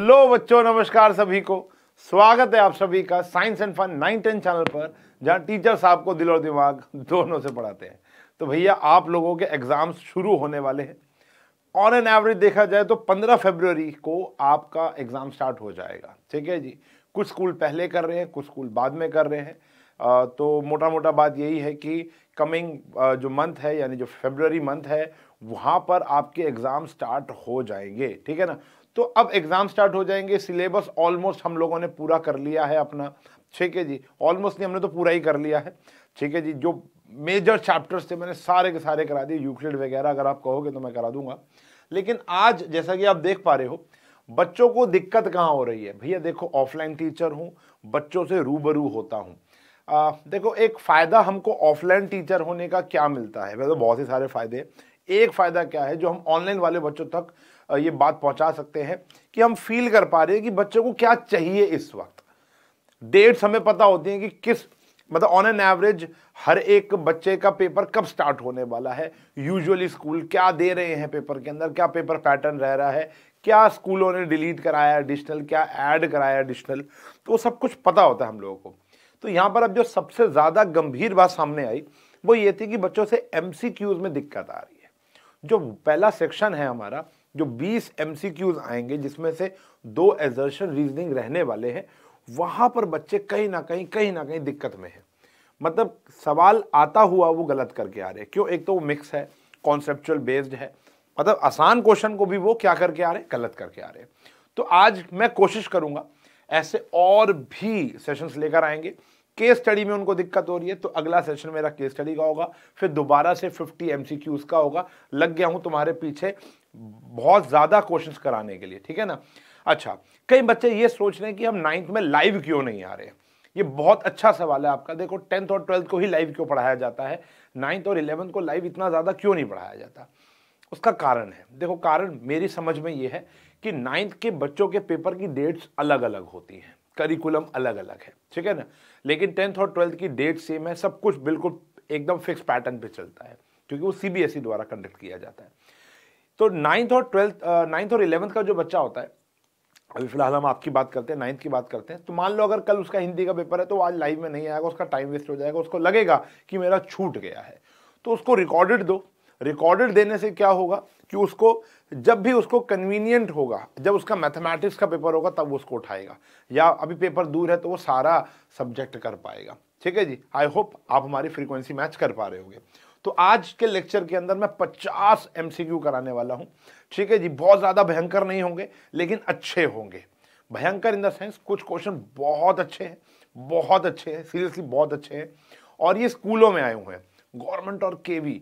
Hello बच्चों नमस्कार सभी को स्वागत है आप सभी का science and fun nine ten channel पर जहां टीचर्स आपको दिल और दिमाग दोनों से पढ़ाते हैं तो भैया आप लोगों के एग्ज़ाम्स शुरू होने वाले हैं ऑन एन एवरेज देखा जाए तो 15 फरवरी को आपका एग्ज़ाम स्टार्ट हो जाएगा ठीक है जी कुछ स्कूल पहले कर रहे हैं कुछ स्कूल बाद में कर रहे हैं तो मोटा मोटा बात यही है कि कमिंग जो मंथ है यानी जो फेबररी मंथ है वहाँ पर आपके एग्ज़ाम स्टार्ट हो जाएंगे ठीक है ना तो अब एग्ज़ाम स्टार्ट हो जाएंगे सिलेबस ऑलमोस्ट हम लोगों ने पूरा कर लिया है अपना ठीक है जी ऑलमोस्ट नहीं हमने तो पूरा ही कर लिया है ठीक है जी जो मेजर चैप्टर्स थे मैंने सारे के सारे करा दिए यूक्लिड वगैरह अगर आप कहोगे तो मैं करा दूंगा लेकिन आज जैसा कि आप देख पा रहे हो बच्चों को दिक्कत कहाँ हो रही है भैया देखो ऑफलाइन टीचर हूँ बच्चों से रूबरू होता हूँ देखो एक फ़ायदा हमको ऑफलाइन टीचर होने का क्या मिलता है वैसे तो बहुत ही सारे फ़ायदे एक फ़ायदा क्या है जो हम ऑनलाइन वाले बच्चों तक ये बात पहुंचा सकते हैं कि हम फील कर पा रहे हैं कि बच्चों को क्या चाहिए इस वक्त डेट्स हमें पता होती हैं कि किस मतलब ऑन एन एवरेज हर एक बच्चे का पेपर कब स्टार्ट होने वाला है यूजुअली स्कूल क्या दे रहे हैं पेपर के अंदर क्या पेपर पैटर्न रह रहा है क्या स्कूलों ने डिलीट कराया एडिशनल क्या ऐड कराया एडिशनल तो वो सब कुछ पता होता है हम लोगों को तो यहाँ पर अब जो सबसे ज़्यादा गंभीर बात सामने आई वो ये थी कि बच्चों से एम में दिक्कत आ रही है जो पहला सेक्शन है हमारा जो 20 एम आएंगे जिसमें से दो एजर्शन रीजनिंग रहने वाले हैं वहाँ पर बच्चे कहीं ना कहीं कहीं ना कहीं दिक्कत में हैं मतलब सवाल आता हुआ वो गलत करके आ रहे हैं क्यों एक तो वो मिक्स है कॉन्सेप्चुअल बेस्ड है मतलब आसान क्वेश्चन को भी वो क्या करके आ रहे हैं गलत करके आ रहे हैं तो आज मैं कोशिश करूंगा ऐसे और भी सेशंस लेकर आएंगे केस स्टडी में उनको दिक्कत हो रही है तो अगला सेशन मेरा केस स्टडी का होगा फिर दोबारा से 50 एमसीक्यूज का होगा लग गया हूं तुम्हारे पीछे बहुत ज़्यादा क्वेश्चंस कराने के लिए ठीक है ना अच्छा कई बच्चे ये सोच रहे हैं कि हम नाइन्थ में लाइव क्यों नहीं आ रहे हैं ये बहुत अच्छा सवाल है आपका देखो टेंथ और ट्वेल्थ को ही लाइव क्यों पढ़ाया जाता है नाइन्थ और इलेवंथ को लाइव इतना ज़्यादा क्यों नहीं पढ़ाया जाता उसका कारण है देखो कारण मेरी समझ में ये है कि नाइन्थ के बच्चों के पेपर की डेट्स अलग अलग होती हैं करिकुलम अलग अलग है ठीक है ना लेकिन टेंथ और ट्वेल्थ की डेट सेम है सब कुछ बिल्कुल एकदम फिक्स पैटर्न पे चलता है क्योंकि वो सीबीएसई e द्वारा कंडक्ट किया जाता है तो नाइन्थ और ट्वेल्थ नाइन्थ और इलेवंथ का जो बच्चा होता है अभी फिलहाल हम आपकी बात करते हैं नाइन्थ की बात करते हैं तो मान लो अगर कल उसका हिंदी का पेपर है तो आज लाइव में नहीं आएगा उसका टाइम वेस्ट हो जाएगा उसको लगेगा कि मेरा छूट गया है तो उसको रिकॉर्डेड दो रिकॉर्डेड देने से क्या होगा कि उसको जब भी उसको कन्वीनियंट होगा जब उसका मैथमेटिक्स का पेपर होगा तब वो उसको उठाएगा या अभी पेपर दूर है तो वो सारा सब्जेक्ट कर पाएगा ठीक है जी आई होप आप हमारी फ्रीक्वेंसी मैच कर पा रहे होंगे तो आज के लेक्चर के अंदर मैं 50 एम कराने वाला हूं ठीक है जी बहुत ज़्यादा भयंकर नहीं होंगे लेकिन अच्छे होंगे भयंकर इन द सेंस कुछ क्वेश्चन बहुत अच्छे हैं बहुत अच्छे हैं सीरियसली बहुत अच्छे हैं और ये स्कूलों में आए हुए हैं गवर्नमेंट और के वी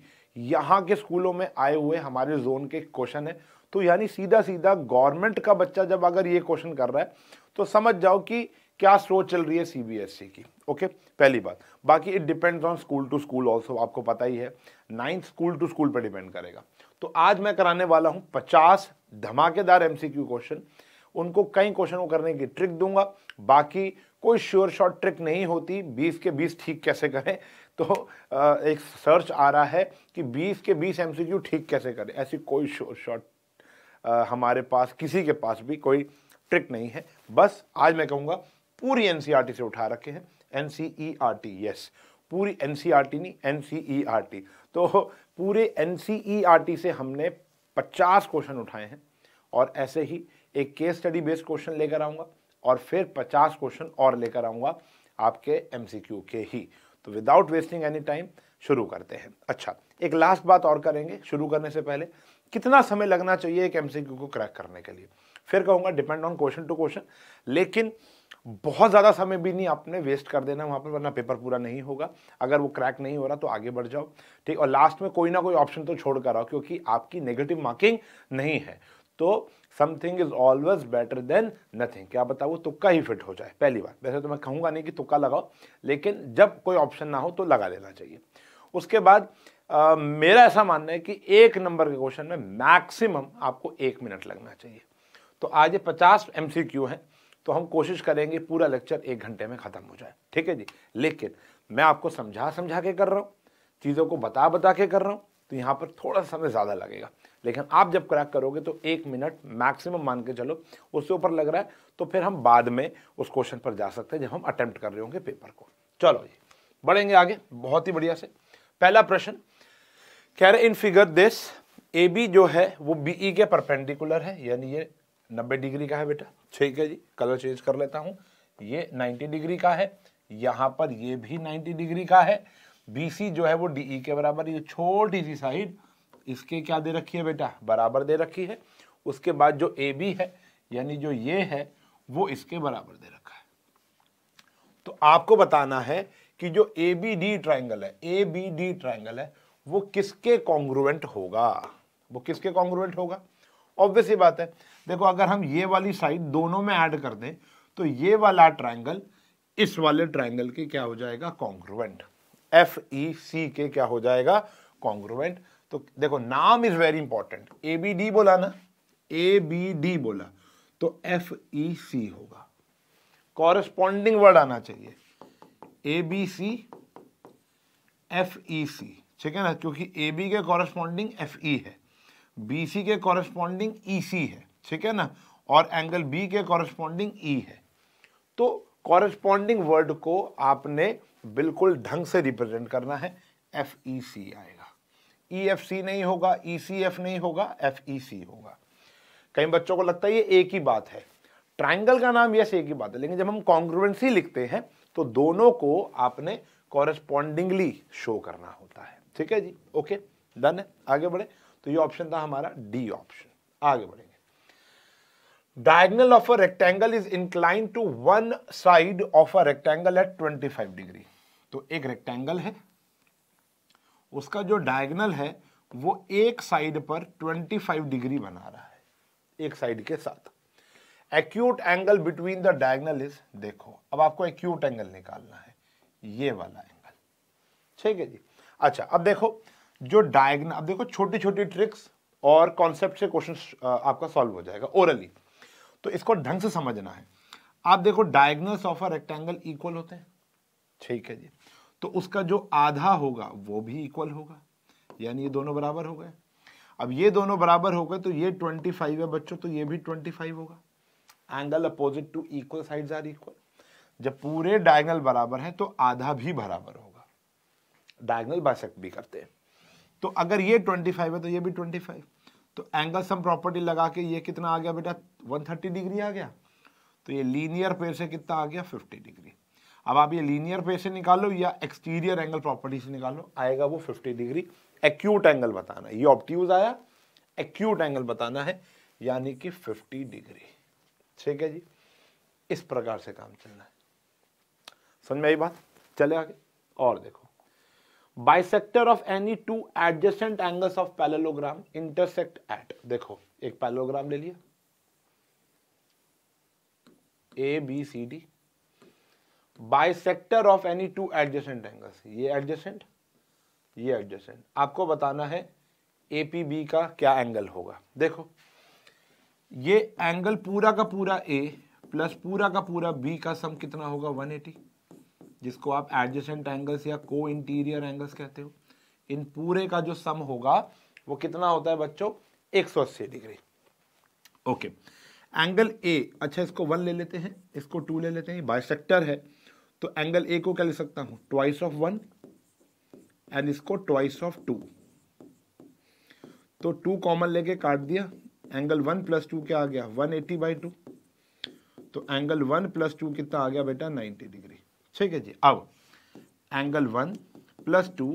यहाँ के स्कूलों में आए हुए हमारे जोन के क्वेश्चन है तो यानी सीधा सीधा गवर्नमेंट का बच्चा जब अगर ये क्वेश्चन कर रहा है तो समझ जाओ कि क्या सोच चल रही है सीबीएसई e की ओके पहली बात बाकी it depends on school to school also आपको पता ही है नाइन्थ स्कूल टू स्कूल पर डिपेंड करेगा तो आज मैं कराने वाला हूँ पचास धमाकेदार एमसीक्यू क्वेश्चन उनको कई क्वेश्चन को करने की ट्रिक दूंगा बाकी कोई श्योर शॉर्ट ट्रिक नहीं होती बीस के बीस ठीक कैसे करें तो एक सर्च आ रहा है कि बीस के बीस एम ठीक कैसे करें ऐसी कोई श्योर शॉर्ट हमारे पास किसी के पास भी कोई ट्रिक नहीं है बस आज मैं कहूँगा पूरी एन e से उठा रखे हैं N C E R T yes पूरी एन सी आर टी नहीं N C E R T तो पूरे N C E R T से हमने 50 क्वेश्चन उठाए हैं और ऐसे ही एक केस स्टडी बेस्ड क्वेश्चन लेकर आऊँगा और फिर 50 क्वेश्चन और लेकर आऊँगा आपके एम सी क्यू के ही तो विदाउट वेस्टिंग एनी टाइम शुरू करते हैं अच्छा एक लास्ट बात और करेंगे शुरू करने से पहले कितना समय लगना चाहिए एक एम सी क्यू को क्रैक करने के लिए फिर कहूँगा depend on question to question लेकिन बहुत ज़्यादा समय भी नहीं आपने वेस्ट कर देना वहाँ पर वरना पेपर पूरा नहीं होगा अगर वो क्रैक नहीं हो रहा तो आगे बढ़ जाओ ठीक और लास्ट में कोई ना कोई ऑप्शन तो छोड़ कर आओ क्योंकि आपकी नेगेटिव मार्किंग नहीं है तो something is always better than nothing क्या बताओ तुक्का ही फिट हो जाए पहली बार वैसे तो मैं कहूँगा नहीं कि तुक्का लगाओ लेकिन जब कोई ऑप्शन ना हो तो लगा लेना चाहिए उसके बाद आ, मेरा ऐसा मानना है कि एक नंबर के क्वेश्चन में मैक्सिमम आपको एक मिनट लगना चाहिए तो आज ये पचास एम सी क्यू हैं तो हम कोशिश करेंगे पूरा लेक्चर एक घंटे में ख़त्म हो जाए ठीक है जी लेकिन मैं आपको समझा समझा के कर रहा हूँ चीज़ों को बता बता के कर रहा हूँ तो यहाँ पर थोड़ा समय ज़्यादा लगेगा लेकिन आप जब क्रैक करोगे तो एक मिनट मैक्सिमम मान के चलो उससे ऊपर लग रहा है तो फिर हम बाद में उस क्वेश्चन पर जा सकते हैं जब हम अटैम्प्ट कर रहे होंगे पेपर को चलो जी बढ़ेंगे आगे बहुत ही बढ़िया से पहला प्रश्न कह रहे in figure this A B जो है वो बी ई e के परपेंडिकुलर है यानी ये नब्बे डिग्री का है बेटा ठीक है जी कलर चेंज कर लेता हूँ ये नाइन्टी डिग्री का है यहाँ पर ये भी नाइन्टी डिग्री का है BC जो है वो डी e के बराबर ये छोटी सी साइड इसके क्या दे रखी है बेटा बराबर दे रखी है उसके बाद जो ए बी है यानी जो ये है वो इसके बराबर दे रखा है तो आपको बताना है कि जो ए बी डी ट्राइंगल है ए बी डी ट्राइंगल है वो किसके कॉन्ग्रुवेंट होगा वो किसके कॉन्ग्रुवेंट होगा ऑब्वियस ही बात है देखो अगर हम ये वाली साइड दोनों में ऐड कर दें तो ये वाला ट्राइंगल इस वाले ट्राइंगल के क्या हो जाएगा कॉन्ग्रुवेंट एफ ई सी के क्या हो जाएगा कॉन्ग्रुवेंट तो देखो नाम is very important A B D बोला ना ए बी डी बोला तो एफ ई सी होगा कॉरेस्पॉन्डिंग वर्ड आना चाहिए ए बी सी एफ ई सी ठीक है ना क्योंकि ए बी के कॉरेस्पॉन्डिंग एफ ई है बी सी के कॉरेस्पॉन्डिंग ई सी है ठीक है ना और एंगल बी के कॉरेस्पॉन्डिंग ई e है तो कॉरेस्पॉन्डिंग वर्ड को आपने बिल्कुल ढंग से रिप्रेजेंट करना है एफ ई सी आएगा ई एफ सी नहीं होगा ई सी एफ नहीं होगा एफ ई सी होगा कई बच्चों को लगता है ये एक ही बात है ट्राइंगल का नाम यस एक ही बात है लेकिन जब हम कॉन्ग्रुवेंसी लिखते हैं तो दोनों को आपने कॉरेस्पॉन्डिंगली शो करना होता है ठीक है जी ओके डन है आगे बढ़े तो ये ऑप्शन था हमारा डी ऑप्शन आगे बढ़े diagonal of a rectangle is inclined to one side of a rectangle at 25 degree तो एक रेक्टेंगल है उसका जो डायगनल है वो एक साइड पर 25 डिग्री बना रहा है एक साइड के साथ acute angle between the diagonal is देखो अब आपको एक्यूट एंगल निकालना है ये वाला एंगल ठीक है जी अच्छा अब देखो जो डायगनल अब देखो छोटी छोटी ट्रिक्स और कॉन्सेप्ट से क्वेश्चन आपका सॉल्व हो जाएगा ओरली तो इसको ढंग से समझना है आप देखो diagonals of a rectangle equal होते हैं ठीक है जी तो उसका जो आधा होगा वो भी इक्वल होगा यानी ये दोनों बराबर हो गए अब ये दोनों बराबर हो गए तो ये 25 है बच्चों तो ये भी 25 होगा angle opposite to equal sides are equal जब पूरे डायगनल बराबर है तो आधा भी बराबर होगा डायगनल बाइसेक्ट भी करते हैं तो अगर ये 25 है तो ये भी 25 तो एंगल सम प्रॉपर्टी लगा के ये कितना आ गया बेटा 130 डिग्री आ गया तो ये लीनियर पेयर से कितना आ गया 50 डिग्री अब आप ये लीनियर पेयर से निकालो या एक्सटीरियर एंगल प्रॉपर्टी से निकालो आएगा वो 50 डिग्री एक्यूट एंगल बताना ये ऑप्ट्यूज आया एक्यूट एंगल बताना है यानी कि फिफ्टी डिग्री ठीक है जी इस प्रकार से काम चलना है समझ में आई बात चले आगे और देखो bisector of any two adjacent angles of parallelogram intersect at देखो एक पैलोग्राम ले लिया A B C D bisector of any two adjacent angles ये एडजस्टेंट ये एडजस्टेंट आपको बताना है ए पी बी का क्या एंगल होगा देखो ये एंगल पूरा का पूरा ए प्लस पूरा का पूरा बी का सम कितना होगा 180 जिसको आप एडजस्टेंट एंगल्स या को इंटीरियर एंगल्स कहते हो इन पूरे का जो सम होगा वो कितना होता है बच्चों 180 डिग्री ओके एंगल ए अच्छा इसको वन ले लेते हैं इसको टू ले लेते हैं बायसेक्टर है तो एंगल ए को क्या ले सकता हूं ट्वाइस ऑफ वन एंड इसको ट्वाइस ऑफ टू तो टू कॉमन लेके काट दिया एंगल वन प्लस टू क्या आ गया वन एटी बाई टू तो एंगल वन प्लस टू कितना आ गया बेटा नाइन्टी डिग्री ठीक है जी अब angle one plus two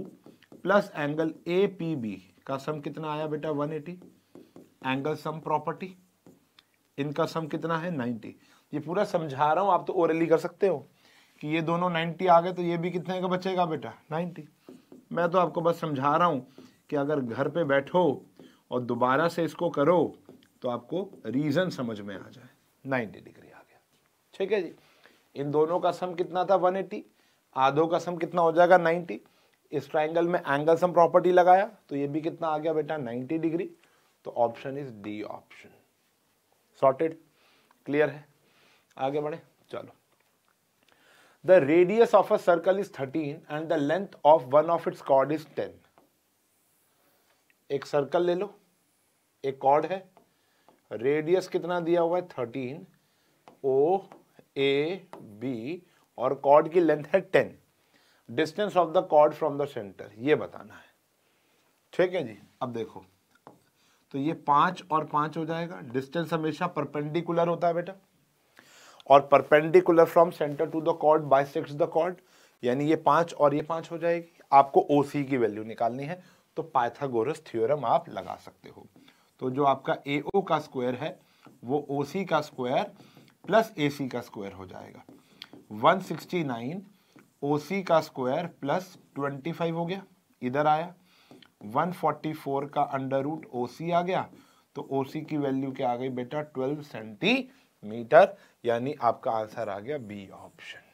plus angle A P B का सम कितना आया बेटा 180 एंगल सम प्रॉपर्टी इनका सम कितना है 90 ये पूरा समझा रहा हूँ आप तो ओरली कर सकते हो कि ये दोनों 90 आ गए तो ये भी कितने का बचेगा बेटा 90 मैं तो आपको बस समझा रहा हूँ कि अगर घर पे बैठो और दोबारा से इसको करो तो आपको रीज़न समझ में आ जाए 90 डिग्री आ गया ठीक है जी इन दोनों का सम कितना था 180 आधो का सम कितना हो जाएगा 90 इस ट्राइंगल में एंगल सम प्रॉपर्टी लगाया तो ये भी कितना आ गया बेटा 90 डिग्री तो option is D option sorted clear है आगे बढ़े चलो the radius of a circle is 13 and the length of one of its chord is 10 एक सर्कल ले लो एक कॉर्ड है रेडियस कितना दिया हुआ है थर्टीन ओ ए बी और कॉर्ड की लेंथ है ten distance of the chord from the centre ये बताना है ठीक है जी अब देखो तो ये पांच और पांच हो जाएगा डिस्टेंस हमेशा परपेंडिकुलर होता है बेटा और perpendicular from centre to the chord bisects the chord यानी ये पांच और ये पांच हो जाएगी आपको ओ सी की वैल्यू निकालनी है तो पाइथागोरस थ्योरम आप लगा सकते हो तो जो आपका ए ओ का स्क्वायर है वो ओ सी का स्क्वायर प्लस ए सी का स्क्वायर हो जाएगा 169 ओसी का स्क्वायर प्लस 25 हो गया इधर आया 144 का अंडर रूट ओ आ गया तो ओ की वैल्यू क्या आ गई बेटा 12 सेंटीमीटर यानी आपका आंसर आ गया बी ऑप्शन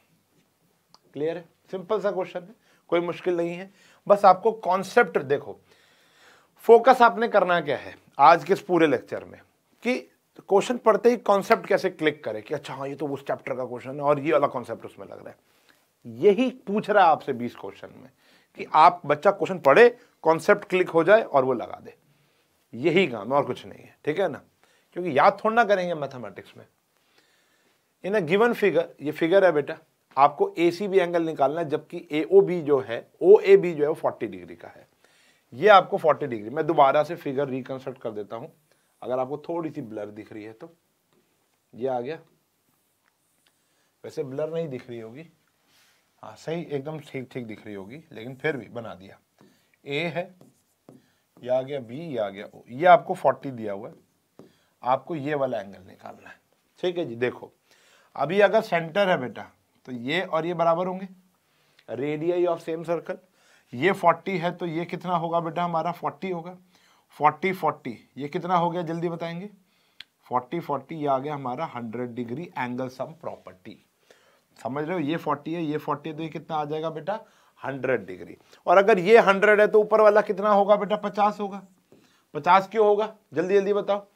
क्लियर है सिंपल सा क्वेश्चन है कोई मुश्किल नहीं है बस आपको कॉन्सेप्ट देखो फोकस आपने करना क्या है आज के इस पूरे लेक्चर में कि तो क्वेश्चन पढ़ते ही कॉन्सेप्ट कैसे क्लिक करे कि अच्छा हाँ ये तो उस चैप्टर का क्वेश्चन है और ये वाला कॉन्सेप्ट उसमें लग रहा है यही पूछ रहा है आपसे बीस क्वेश्चन में कि आप बच्चा क्वेश्चन पढ़े कॉन्सेप्ट क्लिक हो जाए और वो लगा दे यही काम है और कुछ नहीं है ठीक है ना क्योंकि याद थोड़ा ना करेंगे मैथमेटिक्स में इन अ गिवन फिगर ये फिगर है बेटा आपको ए सी बी एंगल निकालना है जबकि ए ओ बी जो है ओ ए बी जो है वो फोर्टी डिग्री का है ये आपको फोर्टी डिग्री मैं दोबारा से फिगर रिकंस्ट्रक्ट कर देता हूं अगर आपको थोड़ी सी ब्लर दिख रही है तो ये आ गया वैसे ब्लर नहीं दिख रही होगी हाँ सही एकदम ठीक ठीक दिख रही होगी लेकिन फिर भी बना दिया ए है ये आ गया बी ये आ गया ओ ये आपको फोर्टी दिया हुआ है आपको ये वाला एंगल निकालना है ठीक है जी देखो अभी अगर सेंटर है बेटा तो ये और ये बराबर होंगे रेडियाई ऑफ सेम सर्कल ये फोर्टी है तो ये कितना होगा बेटा हमारा फोर्टी होगा फोर्टी फोर्टी ये कितना हो गया जल्दी बताएंगे फोर्टी फोर्टी ये आ गया हमारा hundred degree angle sum property समझ रहे हो ये फोर्टी है ये फोर्टी है तो ये कितना आ जाएगा बेटा हंड्रेड डिग्री और अगर ये हंड्रेड है तो ऊपर वाला कितना होगा बेटा पचास होगा पचास क्यों होगा जल्दी जल्दी बताओ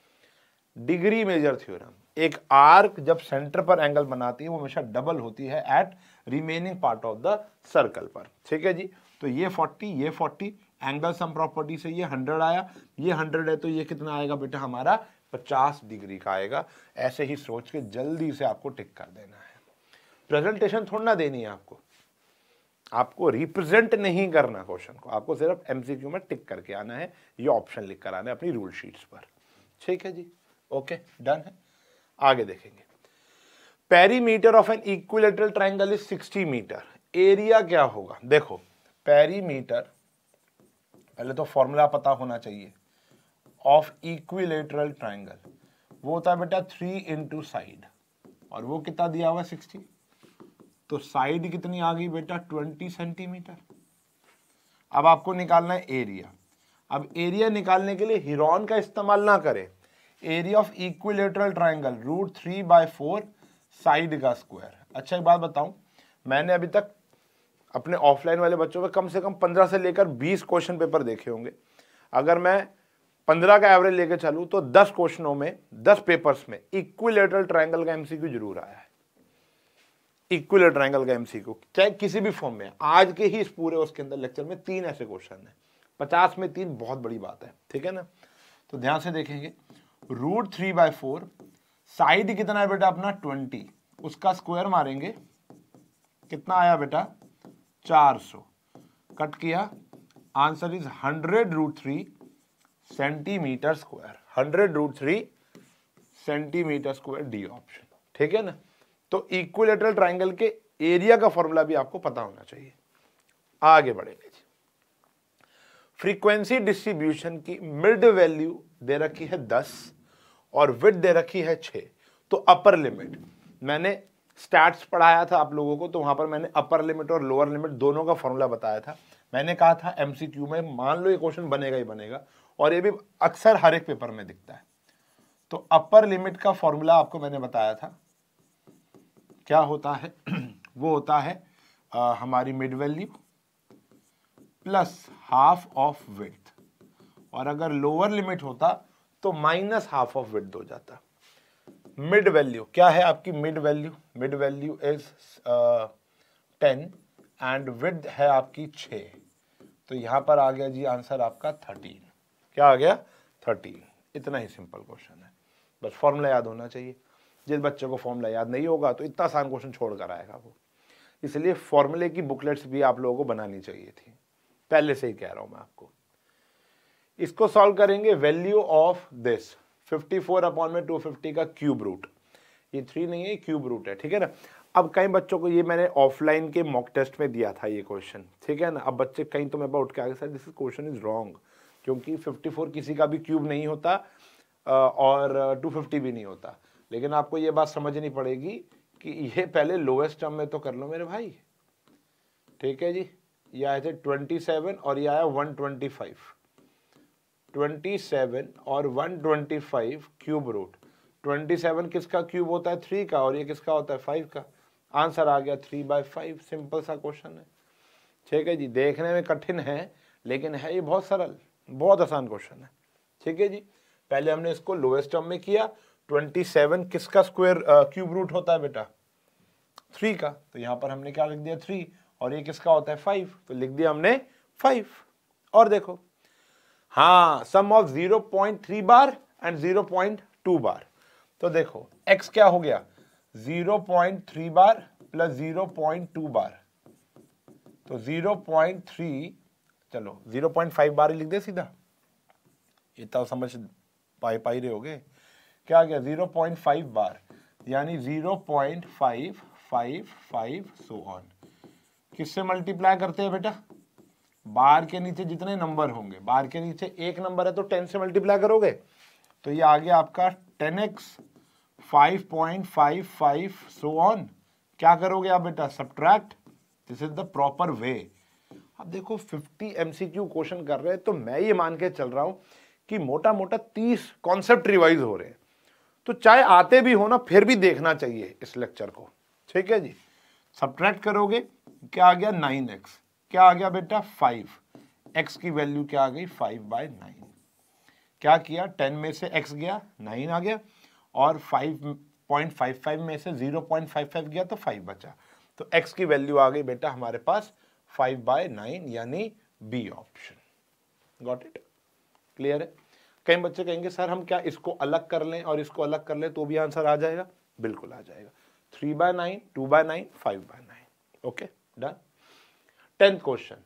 डिग्री मेजर थ्योरम एक आर्क जब सेंटर पर एंगल बनाती है वो हमेशा डबल होती है at remaining part of the circle पर ठीक है जी तो ये फोर्टी ये फोर्टी एंगल सम प्रॉपर्टी से ये हंड्रेड आया ये हंड्रेड है तो ये कितना आएगा बेटा हमारा पचास डिग्री का आएगा ऐसे ही सोच के जल्दी से आपको टिक कर देना है प्रेजेंटेशन थोड़ा ना देनी है आपको आपको रिप्रेजेंट नहीं करना क्वेश्चन को आपको सिर्फ एमसीक्यू में टिक करके आना है ये ऑप्शन लिख कर आना है अपनी रूल शीट्स पर ठीक है जी ओके डन है आगे देखेंगे perimeter of an equilateral triangle is 60 metre area क्या होगा देखो पेरीमीटर पहले तो फॉर्मूला पता होना चाहिए ऑफ इक्विलेटरल ट्राइंगल वो होता है बेटा थ्री इंटू साइड और वो कितना दिया हुआ सिक्सटी तो साइड कितनी आ गई बेटा ट्वेंटी सेंटीमीटर अब आपको निकालना है एरिया अब एरिया निकालने के लिए हिरोन का इस्तेमाल ना करें area of equilateral triangle root three by four side का स्क्वायर अच्छा एक बात बताऊं मैंने अभी तक अपने ऑफलाइन वाले बच्चों में कम से कम पंद्रह से लेकर बीस क्वेश्चन पेपर देखे होंगे अगर मैं पंद्रह का एवरेज लेकर चलूँ तो दस क्वेश्चनों में दस पेपर्स में इक्विलेटरल ट्रायंगल का एमसीक्यू जरूर आया है इक्विलेटरल ट्रायंगल का एमसीक्यू चाहे किसी भी फॉर्म में आज के ही इस पूरे उसके अंदर लेक्चर में तीन ऐसे क्वेश्चन हैं पचास में तीन बहुत बड़ी बात है ठीक है ना तो ध्यान से देखेंगे root three by four side कितना है बेटा अपना ट्वेंटी उसका स्क्वायर मारेंगे कितना आया बेटा चार सौ कट किया answer is hundred root three centimetre square hundred root three centimetre square D option ठीक है ना तो इक्विलेटरल ट्राइंगल के एरिया का फॉर्मूला भी आपको पता होना चाहिए आगे बढ़ेंगे जी फ्रीक्वेंसी डिस्ट्रीब्यूशन की मिड वैल्यू दे रखी है दस और विड दे रखी है छ तो अपर लिमिट मैंने स्टैट्स पढ़ाया था आप लोगों को तो वहाँ पर मैंने अपर लिमिट और लोअर लिमिट दोनों का फॉर्मूला बताया था मैंने कहा था एम में मान लो ये क्वेश्चन बनेगा ही बनेगा और ये भी अक्सर हर एक पेपर में दिखता है तो अपर लिमिट का फॉर्मूला आपको मैंने बताया था क्या होता है वो होता है आ, हमारी mid value plus half of width और अगर लोअर लिमिट होता तो माइनस हाफ ऑफ विथ हो जाता मिड वैल्यू क्या है आपकी mid value mid value is ten and width है आपकी छ तो यहाँ पर आ गया जी आंसर आपका थर्टीन क्या आ गया थर्टीन इतना ही सिंपल क्वेश्चन है बस फॉर्मूला याद होना चाहिए जिस बच्चे को फॉर्मूला याद नहीं होगा तो इतना आसान क्वेश्चन छोड़ कर आएगा वो इसलिए फॉर्मूले की बुकलेट्स भी आप लोगों को बनानी चाहिए थी पहले से ही कह रहा हूं मैं आपको इसको सॉल्व करेंगे value of this fifty four upon में टू फिफ्टी का क्यूब रूट ये थ्री नहीं है क्यूब रूट है ठीक है ना अब कई बच्चों को ये मैंने ऑफलाइन के मॉक टेस्ट में दिया था ये क्वेश्चन ठीक है ना अब बच्चे कहीं तो मेरे पास उठ के आगे sir this question is wrong क्योंकि 54 किसी का भी क्यूब नहीं होता और 250 भी नहीं होता लेकिन आपको ये बात समझनी पड़ेगी कि ये पहले लोएस्ट टर्म में तो कर लो मेरे भाई ठीक है जी ये आए थे सेवन और ये आया फाइव 27 और 125 क्यूब रूट 27 किसका क्यूब होता है थ्री का और ये किसका होता है फाइव का आंसर आ गया थ्री बाय फाइव सिंपल सा क्वेश्चन है ठीक है जी देखने में कठिन है लेकिन है ये बहुत सरल बहुत आसान क्वेश्चन है ठीक है जी पहले हमने इसको लोएस्ट टर्म में किया 27 किसका स्क्वायर क्यूब रूट होता है बेटा थ्री का तो यहाँ पर हमने क्या लिख दिया थ्री और ये किसका होता है फाइव तो लिख दिया हमने फाइव और देखो हाँ सम ऑफ 0.3 बार एंड 0.2 बार तो देखो x क्या हो गया 0.3 बार प्लस 0.2 बार तो 0.3 चलो 0.5 बार ही लिख दे सीधा इतना समझ पाई पाई रहे होगे क्या आ गया 0.5 बार यानी five five five so on किससे मल्टीप्लाई करते हैं बेटा बार के नीचे जितने नंबर होंगे बार के नीचे एक नंबर है तो टेन से मल्टीप्लाई करोगे तो ये आ गया आपका ten x five point five five so on क्या करोगे आप बेटा subtract this is the proper way अब देखो सी एमसीक्यू क्वेश्चन कर रहे हैं तो मैं ये मान के चल रहा हूं कि मोटा मोटा तीस कॉन्सेप्ट रिवाइज हो रहे हैं तो चाहे आते भी हो ना फिर भी देखना चाहिए इस लेक्चर को ठीक है जी सब्ट्रैक्ट करोगे क्या आ गया नाइन एक्स क्या आ गया बेटा फाइव एक्स की वैल्यू क्या आ गई फाइव बाय नाइन क्या किया टेन में से एक्स गया नाइन आ गया और फाइव पॉइंट फाइव फाइव में से जीरो पॉइंट फाइव फाइव गया तो फाइव बचा तो एक्स की वैल्यू आ गई बेटा हमारे पास फाइव बाय नाइन यानी B option got it clear है कई बच्चे कहेंगे सर हम क्या इसको अलग कर लें और इसको अलग कर लें तो भी आंसर आ जाएगा बिल्कुल आ जाएगा three by nine two by nine five by nine okay done tenth question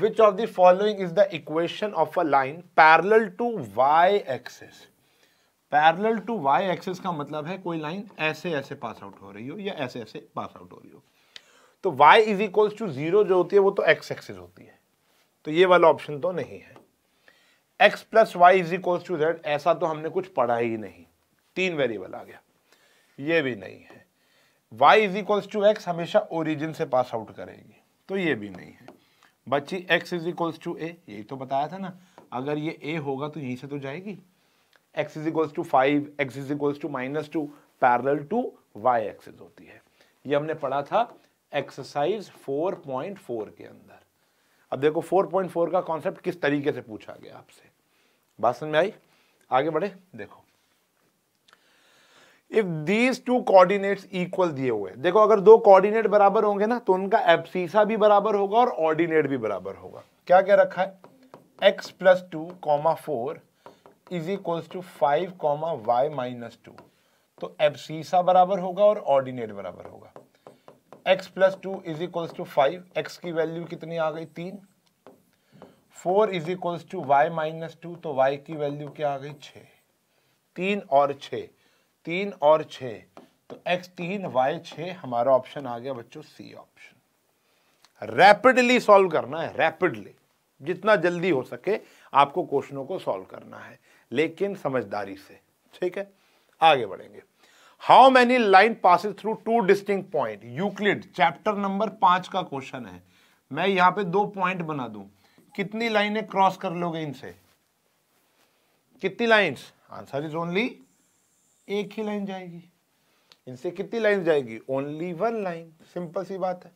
which of the following is the equation of a line parallel to y axis parallel to y axis का मतलब है कोई line ऐसे ऐसे pass out हो रही हो या ऐसे ऐसे पास आउट हो रही हो तो y is equal to zero जो होती है वो तो x एक्सेस होती है तो ये वाला ऑप्शन तो नहीं है x plus y is equal to z ऐसा तो हमने कुछ पढ़ा ही नहीं तीन वेरिएबल आ गया ये भी नहीं है y is equal to x हमेशा ओरिजिन से पास आउट करेगी तो ये भी नहीं है बच्ची x is equals to a यही तो बताया था ना अगर ये a होगा तो यहीं से तो जाएगी x is equals to five x is equals to minus two parallel to y axis होती है ये हमने पढ़ा था एक्सरसाइज 4.4 के अंदर अब देखो 4.4 का कॉन्सेप्ट किस तरीके से पूछा गया आपसे बात समझ में आई आगे बढ़े देखो if these two coordinates equal दिए हुए देखो अगर दो कोऑर्डिनेट बराबर होंगे ना तो उनका एप्सीसा भी बराबर होगा और ऑर्डिनेट भी बराबर होगा क्या क्या रखा है x plus two comma four is equal to five comma y minus two तो एप्सीसा बराबर होगा और ऑर्डिनेट बराबर होगा x plus two is equal to five x की वैल्यू कितनी आ गई तीन four is equal to y minus two तो वाई की वैल्यू क्या आ गई छ तीन और छः तीन और छ तो एक्स तीन वाई छ हमारा ऑप्शन आ गया बच्चों सी ऑप्शन रैपिडली सॉल्व करना है रैपिडली जितना जल्दी हो सके आपको क्वेश्चनों को सॉल्व करना है लेकिन समझदारी से ठीक है आगे बढ़ेंगे how many line passes through two distinct point Euclid chapter number पांच का क्वेश्चन है मैं यहां पे दो पॉइंट बना दू कितनी लाइनें क्रॉस कर लोगे इनसे कितनी लाइंस आंसर इज ओनली एक ही लाइन जाएगी इनसे कितनी लाइन जाएगी ओनली वन लाइन सिंपल सी बात है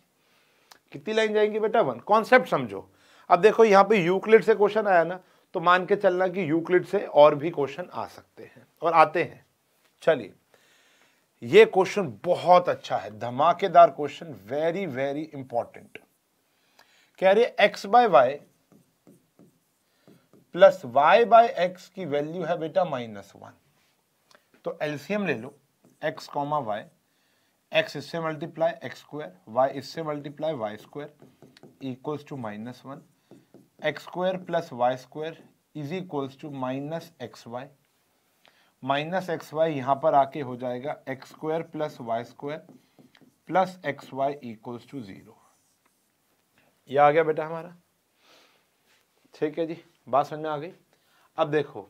कितनी लाइन जाएंगी बेटा वन कॉन्सेप्ट समझो अब देखो यहाँ पे यूक्लिड से क्वेश्चन आया ना तो मान के चलना कि यूक्लिड से और भी क्वेश्चन आ सकते हैं और आते हैं चलिए ये क्वेश्चन बहुत अच्छा है धमाकेदार क्वेश्चन वेरी वेरी इंपॉर्टेंट कह रहे x by y plus y by x की वैल्यू है बेटा माइनस वन तो एल्सियम ले लो एक्स कॉमा वाई एक्स इससे मल्टीप्लाई एक्स स्क्वायर वाई इससे multiply y square equals to minus one x square plus y square is equals to minus x y minus x y यहाँ पर आके हो जाएगा x square plus y square plus x y equals to zero ये आ गया बेटा हमारा ठीक है जी बात समझ में आ गई अब देखो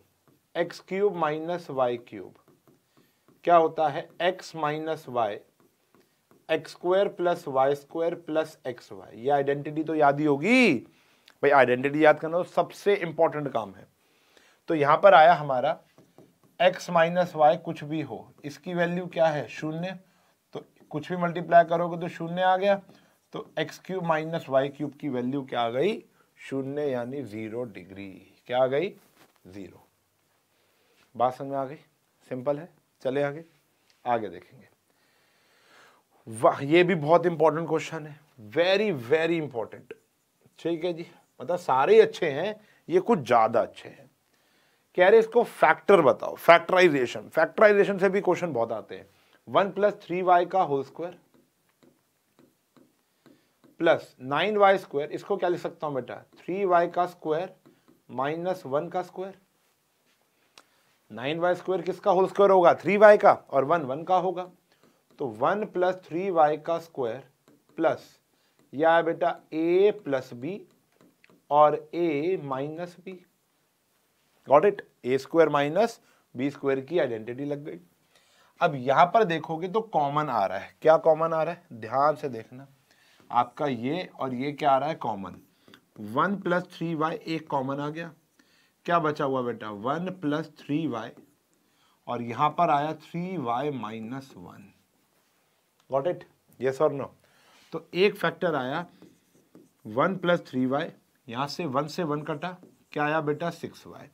x cube minus y cube क्या होता है x minus y x square plus y square plus x y ये आइडेंटिटी तो याद ही होगी भाई आइडेंटिटी याद करना तो सबसे इंपॉर्टेंट काम है तो यहां पर आया हमारा एक्स माइनस वाई कुछ भी हो इसकी वैल्यू क्या है शून्य तो कुछ भी मल्टीप्लाई करोगे तो शून्य आ गया तो x cube minus y cube की वैल्यू क्या आ गई शून्य यानी जीरो डिग्री क्या आ गई जीरो बात समझ में आ गई सिंपल है चले आगे आगे देखेंगे वाह ये भी बहुत इंपॉर्टेंट क्वेश्चन है वेरी वेरी इंपॉर्टेंट ठीक है जी मतलब सारे अच्छे हैं ये कुछ ज़्यादा अच्छे हैं कह रहे इसको फैक्टर बताओ फैक्टराइजेशन फैक्टराइजेशन से भी क्वेश्चन बहुत आते हैं वन प्लस थ्री वाई का whole square plus nine y square इसको क्या लिख सकता हूं बेटा थ्री वाई का स्क्वायर माइनस वन का स्क्वायर नाइन वाई स्क्वायर किसका होल स्क्वायर होगा थ्री वाई का और वन वन का होगा तो वन प्लस थ्री वाई का स्क्वायर प्लस या बेटा ए प्लस बी और a minus b got it a square minus b square की आइडेंटिटी लग गई अब यहां पर देखोगे तो कॉमन आ रहा है क्या कॉमन आ रहा है ध्यान से देखना आपका ये और ये क्या आ रहा है common one plus three y एक कॉमन आ गया क्या बचा हुआ बेटा वन प्लस थ्री वाई और यहां पर आया three y minus one what it yes और नो तो एक फैक्टर आया वन प्लस थ्री वाई यहां से वन से वन कटा क्या आया बेटा सिक्स वाई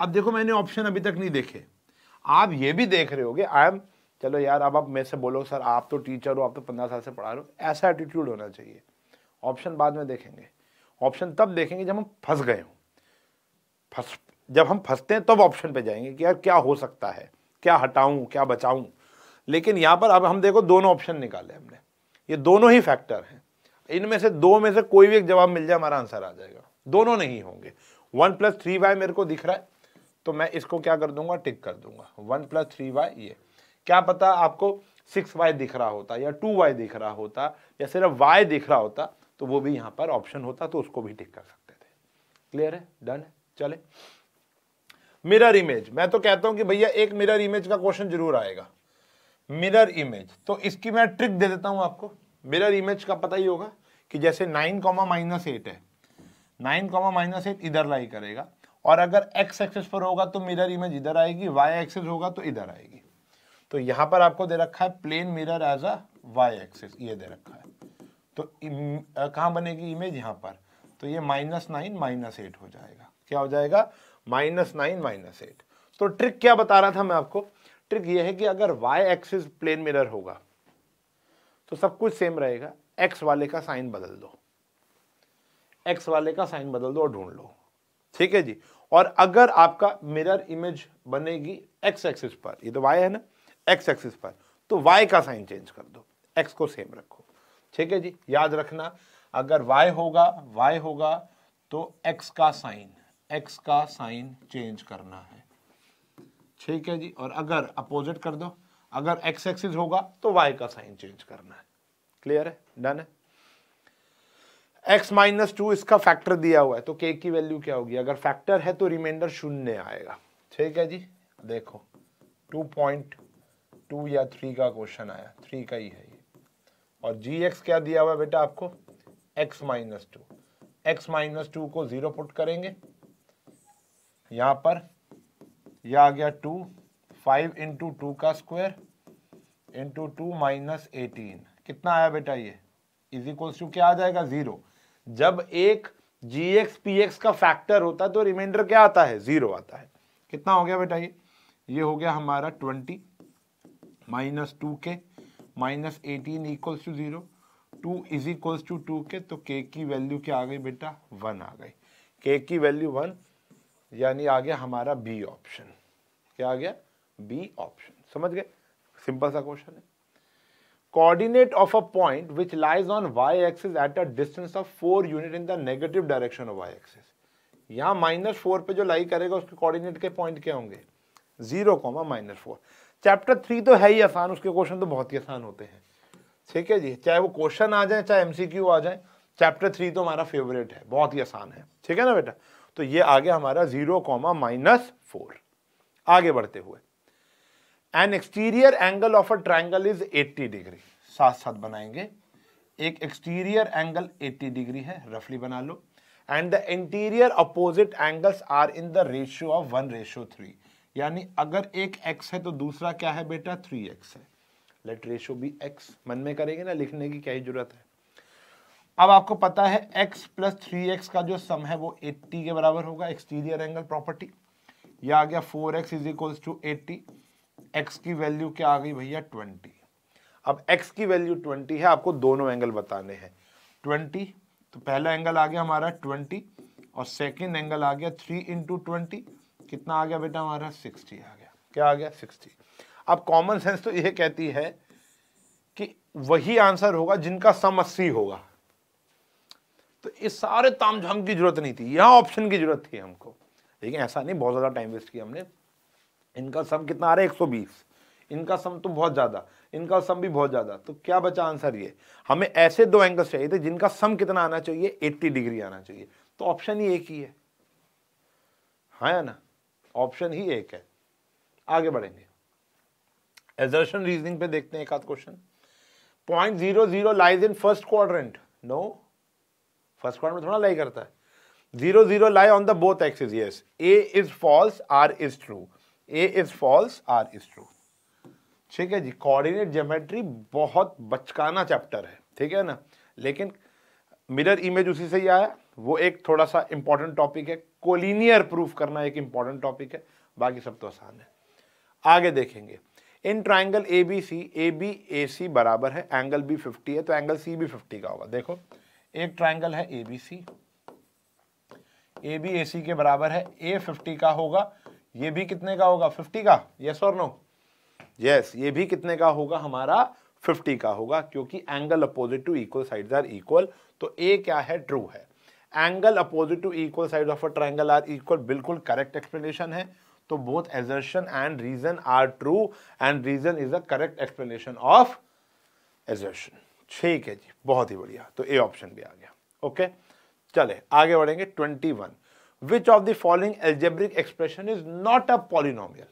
अब देखो मैंने ऑप्शन अभी तक नहीं देखे आप ये भी देख रहे होगे आई एम चलो यार अब आप मेरे से बोलो सर आप तो टीचर हो आप तो पंद्रह साल से पढ़ा रहे हो ऐसा एटीट्यूड होना चाहिए ऑप्शन बाद में देखेंगे ऑप्शन तब देखेंगे जब हम फंस गए हों फंस जब हम फंसते हैं तब तो ऑप्शन पे जाएंगे कि यार क्या हो सकता है क्या हटाऊं क्या बचाऊं लेकिन यहाँ पर अब हम देखो दोनों ऑप्शन निकाले हमने ये दोनों ही फैक्टर हैं इनमें से दो में से कोई भी एक जवाब मिल जाए हमारा आंसर आ जाएगा दोनों नहीं होंगे वन प्लस थ्री वाई मेरे को दिख रहा है तो मैं इसको क्या कर दूंगा टिक कर दूंगा वन प्लस थ्री वाई ये क्या पता आपको सिक्स वाई दिख रहा होता या टू वाई दिख रहा होता या सिर्फ वाई दिख रहा होता तो वो भी यहाँ पर ऑप्शन होता तो उसको भी टिक कर सकते थे क्लियर है डन है चले मिरर इमेज मैं तो कहता हूं कि भैया एक मिरर इमेज का क्वेश्चन जरूर आएगा मिरर इमेज तो इसकी मैं ट्रिक दे देता हूं आपको मिरर इमेज का पता ही होगा कि जैसे नाइन कॉमा माइनस एट है नाइन कॉमा माइनस एट इधर लाई करेगा और अगर एक्स एक्सेस पर होगा तो मिरर इमेज इधर आएगी वाई एक्सेस होगा तो इधर आएगी तो यहां पर आपको दे रखा है plane mirror as a y axis ये दे रखा है तो कहां बनेगी इमेज यहां पर तो ये माइनस नाइन माइनस एट हो जाएगा क्या हो जाएगा माइनस नाइन माइनस एट तो ट्रिक क्या बता रहा था मैं आपको ट्रिक ये है कि अगर वाई एक्सिस प्लेन मिरर होगा तो सब कुछ सेम रहेगा एक्स वाले का साइन बदल दो एक्स वाले का साइन बदल दो और ढूंढ लो ठीक है जी और अगर आपका मिरर इमेज बनेगी एक्स एक्सिस पर ये तो वाई है ना एक्स एक्सिस पर तो वाई का साइन चेंज कर दो एक्स को सेम रखो ठीक है जी याद रखना अगर वाई होगा वाई होगा तो एक्स का साइन एक्स का साइन चेंज करना है ठीक है जी और अगर अपोजिट कर दो अगर एक्स एक्सिस होगा तो वाई का साइन चेंज करना है क्लियर है डन है एक्स माइनस टू इसका फैक्टर दिया हुआ है तो के की वैल्यू क्या होगी अगर फैक्टर है तो रिमाइंडर शून्य आएगा ठीक है जी देखो टू पॉइंट टू या थ्री का क्वेश्चन आया थ्री का ही है ये और जी एक्स क्या दिया हुआ है बेटा आपको x minus two x minus two को जीरो पुट करेंगे यहाँ पर यह आ गया टू फाइव इंटू टू का square into two minus eighteen कितना आया बेटा ये इज टू क्या आ जाएगा जीरो जब एक जी एक्स पी एक्स का फैक्टर होता है तो रिमाइंडर क्या आता है जीरो आता है कितना हो गया बेटा ये ये हो गया हमारा twenty minus two k minus eighteen equals to zero two is equals to two k तो के की वैल्यू क्या आ गई बेटा वन आ गई के की वैल्यू वन यानी आ गया हमारा बी ऑप्शन क्या आ गया बी ऑप्शन समझ गए सिंपल सा क्वेश्चन है coordinate of a point which lies on y axis at a distance of four unit in the negative direction of y axis यहां माइनस फोर पे जो लाई करेगा उसके कोऑर्डिनेट के पॉइंट क्या होंगे zero comma minus four chapter three तो है ही आसान उसके क्वेश्चन तो बहुत ही आसान होते हैं ठीक है जी चाहे वो क्वेश्चन आ जाए चाहे एमसीक्यू आ जाए चैप्टर थ्री तो हमारा फेवरेट है बहुत ही आसान है ठीक है ना बेटा तो ये आ गया हमारा जीरो कॉमा माइनस फोर आगे बढ़ते हुए an exterior angle of a triangle is 80 degree साथ साथ बनाएंगे एक एक्सटीरियर एंगल 80 डिग्री है रफली बना लो and the interior opposite angles are in the ratio of one ratio three यानी अगर एक एक्स है तो दूसरा क्या है बेटा थ्री एक्स है लेट रेशियो बी एक्स मन में करेंगे ना लिखने की क्या ही जरूरत है अब आपको पता है x प्लस थ्री एक्स का जो सम है वो 80 के बराबर होगा एक्सटीरियर एंगल प्रॉपर्टी ये आ गया 4x x is equals to eighty x की वैल्यू क्या आ गई भैया 20 अब x की वैल्यू 20 है आपको दोनों एंगल बताने हैं 20 तो पहला एंगल आ गया हमारा 20 और सेकेंड एंगल आ गया 3 इंटू ट्वेंटी कितना आ गया बेटा हमारा 60 आ गया क्या आ गया 60 अब कॉमन सेंस तो यह कहती है कि वही आंसर होगा जिनका सम अस्सी होगा तो इस सारे ताम झाम की जरूरत नहीं थी यहाँ ऑप्शन की जरूरत थी हमको लेकिन ऐसा नहीं बहुत ज़्यादा टाइम वेस्ट किया हमने इनका सम कितना आ रहा है एक इनका सम तो बहुत ज़्यादा इनका सम भी बहुत ज़्यादा तो क्या बचा आंसर ये हमें ऐसे दो एंगल्स चाहिए थे जिनका सम कितना आना चाहिए एट्टी डिग्री आना चाहिए तो ऑप्शन ही एक ही है हाँ या ना ऑप्शन ही एक है आगे बढ़ेंगे एजर्शन रीजनिंग पे देखते हैं एक आध question point zero zero lies in first quadrant no first क्वार में थोड़ा लाई करता है zero zero lie on the both axis yes A is false R is true A is false R is true ठीक है जी coordinate geometry बहुत बचकाना chapter है ठीक है ना लेकिन मिरर इमेज उसी से ही आया वो एक थोड़ा सा इंपॉर्टेंट टॉपिक है कोलिनियर प्रूफ करना एक इंपॉर्टेंट टॉपिक है बाकी सब तो आसान है आगे देखेंगे in triangle A B C A B A C बराबर है एंगल बी फिफ्टी है तो एंगल सी भी फिफ्टी का होगा देखो एक ट्राइंगल है ए B C A B A सी के बराबर है ए फिफ्टी का होगा ये भी कितने का होगा फिफ्टी का यस और नो यस ये भी कितने का होगा हमारा फिफ्टी का होगा क्योंकि angle opposite to equal side are equal तो ए क्या है ट्रू है angle opposite to equal side of a triangle are equal बिल्कुल करेक्ट एक्सप्लेनेशन है तो both assertion and reason are true and reason is a correct explanation of assertion ठीक के जी बहुत ही बढ़िया तो ए ऑप्शन भी आ गया ओके चले आगे बढ़ेंगे twenty one which of the following algebraic expression is not a polynomial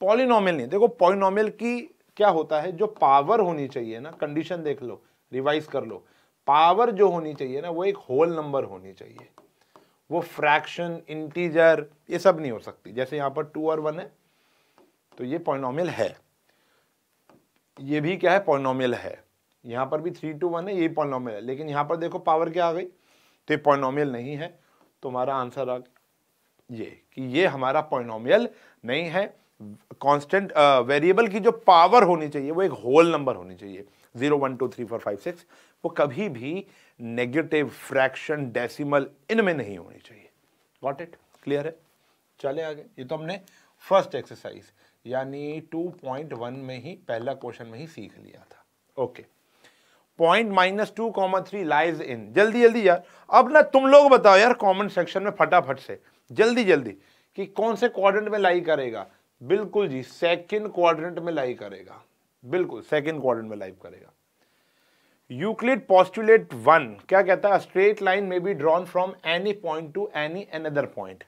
polynomial नहीं देखो पॉलिनोमियल की क्या होता है जो पावर होनी चाहिए ना कंडीशन देख लो रिवाइज कर लो पावर जो होनी चाहिए ना वो एक होल नंबर होनी चाहिए वो फ्रैक्शन इंटीजर ये सब नहीं हो सकती जैसे यहां पर टू और वन है तो ये पॉलिनोमियल है ये भी क्या है पॉलिनोमियल है यहाँ पर भी थ्री टू वन है ये पॉनॉमियल है लेकिन यहाँ पर देखो पावर क्या आ गई तो ये पॉनॉमियल नहीं है तो हमारा आंसर आ गया ये कि ये हमारा पॉनॉमियल नहीं है कांस्टेंट वेरिएबल की जो पावर होनी चाहिए वो एक होल नंबर होनी चाहिए zero one two three four five six वो कभी भी नेगेटिव फ्रैक्शन डेसिमल इनमें नहीं होनी चाहिए गॉट इट क्लियर है चले आगे ये तो हमने फर्स्ट एक्सरसाइज यानी 2.1 में ही पहला क्वेश्चन में ही सीख लिया था okay okay. Point minus two comma three lies in जल्दी जल्दी यार अब ना तुम लोग बताओ यार कॉमन सेक्शन में फटाफट से जल्दी जल्दी कि कौन से क्वाड्रेंट में लाई करेगा बिल्कुल जी सेकंड क्वाड्रेंट में लाई करेगा बिल्कुल सेकंड क्वाड्रेंट में लाइव करेगा यूक्लिड पॉस्टुलेट वन क्या कहता है straight line may be drawn from any point to any another point